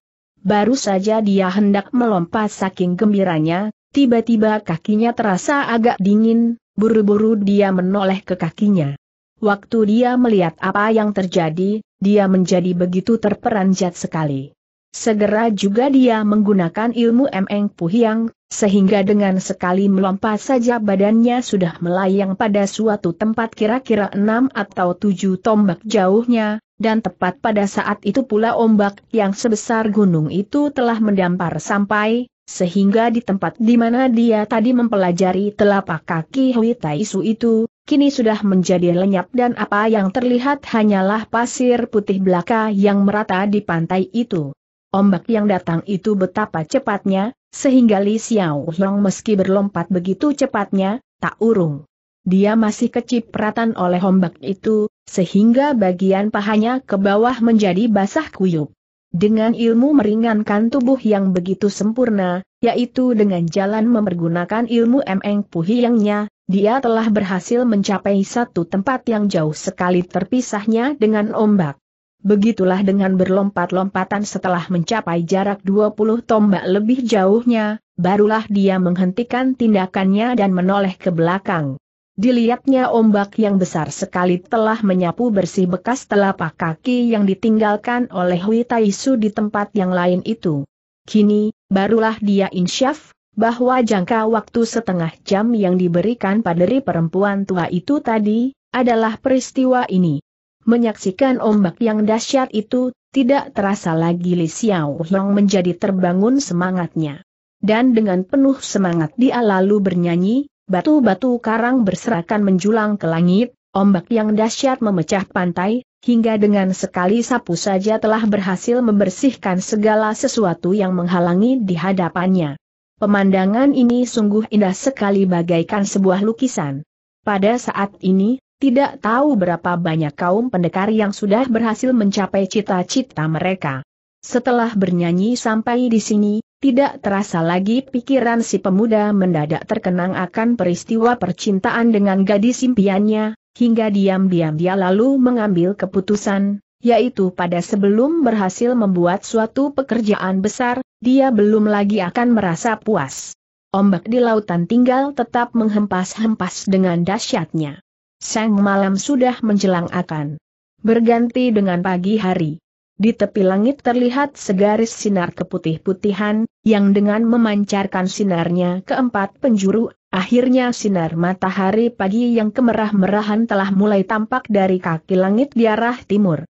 Baru saja dia hendak melompat saking gembiranya, tiba-tiba kakinya terasa agak dingin, buru-buru dia menoleh ke kakinya. Waktu dia melihat apa yang terjadi, dia menjadi begitu terperanjat sekali. Segera juga dia menggunakan ilmu Emeng Puhiang, sehingga dengan sekali melompat saja badannya sudah melayang pada suatu tempat kira-kira enam atau tujuh tombak jauhnya, dan tepat pada saat itu pula ombak yang sebesar gunung itu telah mendampar sampai, sehingga di tempat di mana dia tadi mempelajari telapak kaki Hui Taisu itu, kini sudah menjadi lenyap dan apa yang terlihat hanyalah pasir putih belaka yang merata di pantai itu. Ombak yang datang itu betapa cepatnya, sehingga Li Xiao Long meski berlompat begitu cepatnya, tak urung. Dia masih kecipratan oleh ombak itu, sehingga bagian pahanya ke bawah menjadi basah kuyup. Dengan ilmu meringankan tubuh yang begitu sempurna, yaitu dengan jalan mempergunakan ilmu Meng yangnya, dia telah berhasil mencapai satu tempat yang jauh sekali terpisahnya dengan ombak. Begitulah dengan berlompat-lompatan setelah mencapai jarak 20 tombak lebih jauhnya, barulah dia menghentikan tindakannya dan menoleh ke belakang. Dilihatnya ombak yang besar sekali telah menyapu bersih bekas telapak kaki yang ditinggalkan oleh Hui di tempat yang lain itu. Kini, barulah dia insyaf, bahwa jangka waktu setengah jam yang diberikan paderi perempuan tua itu tadi, adalah peristiwa ini. Menyaksikan ombak yang dahsyat itu, tidak terasa lagi Li Xiao menjadi terbangun semangatnya. Dan dengan penuh semangat dia lalu bernyanyi, Batu-batu karang berserakan menjulang ke langit, ombak yang dahsyat memecah pantai, hingga dengan sekali sapu saja telah berhasil membersihkan segala sesuatu yang menghalangi di hadapannya. Pemandangan ini sungguh indah sekali bagaikan sebuah lukisan. Pada saat ini, tidak tahu berapa banyak kaum pendekar yang sudah berhasil mencapai cita-cita mereka. Setelah bernyanyi sampai di sini, tidak terasa lagi pikiran si pemuda mendadak terkenang akan peristiwa percintaan dengan gadis impiannya, hingga diam-diam dia lalu mengambil keputusan, yaitu pada sebelum berhasil membuat suatu pekerjaan besar, dia belum lagi akan merasa puas. Ombak di lautan tinggal tetap menghempas-hempas dengan dahsyatnya. Sang malam sudah menjelang akan berganti dengan pagi hari. Di tepi langit terlihat segaris sinar keputih-putihan, yang dengan memancarkan sinarnya keempat penjuru, akhirnya sinar matahari pagi yang kemerah-merahan telah mulai tampak dari kaki langit di arah timur.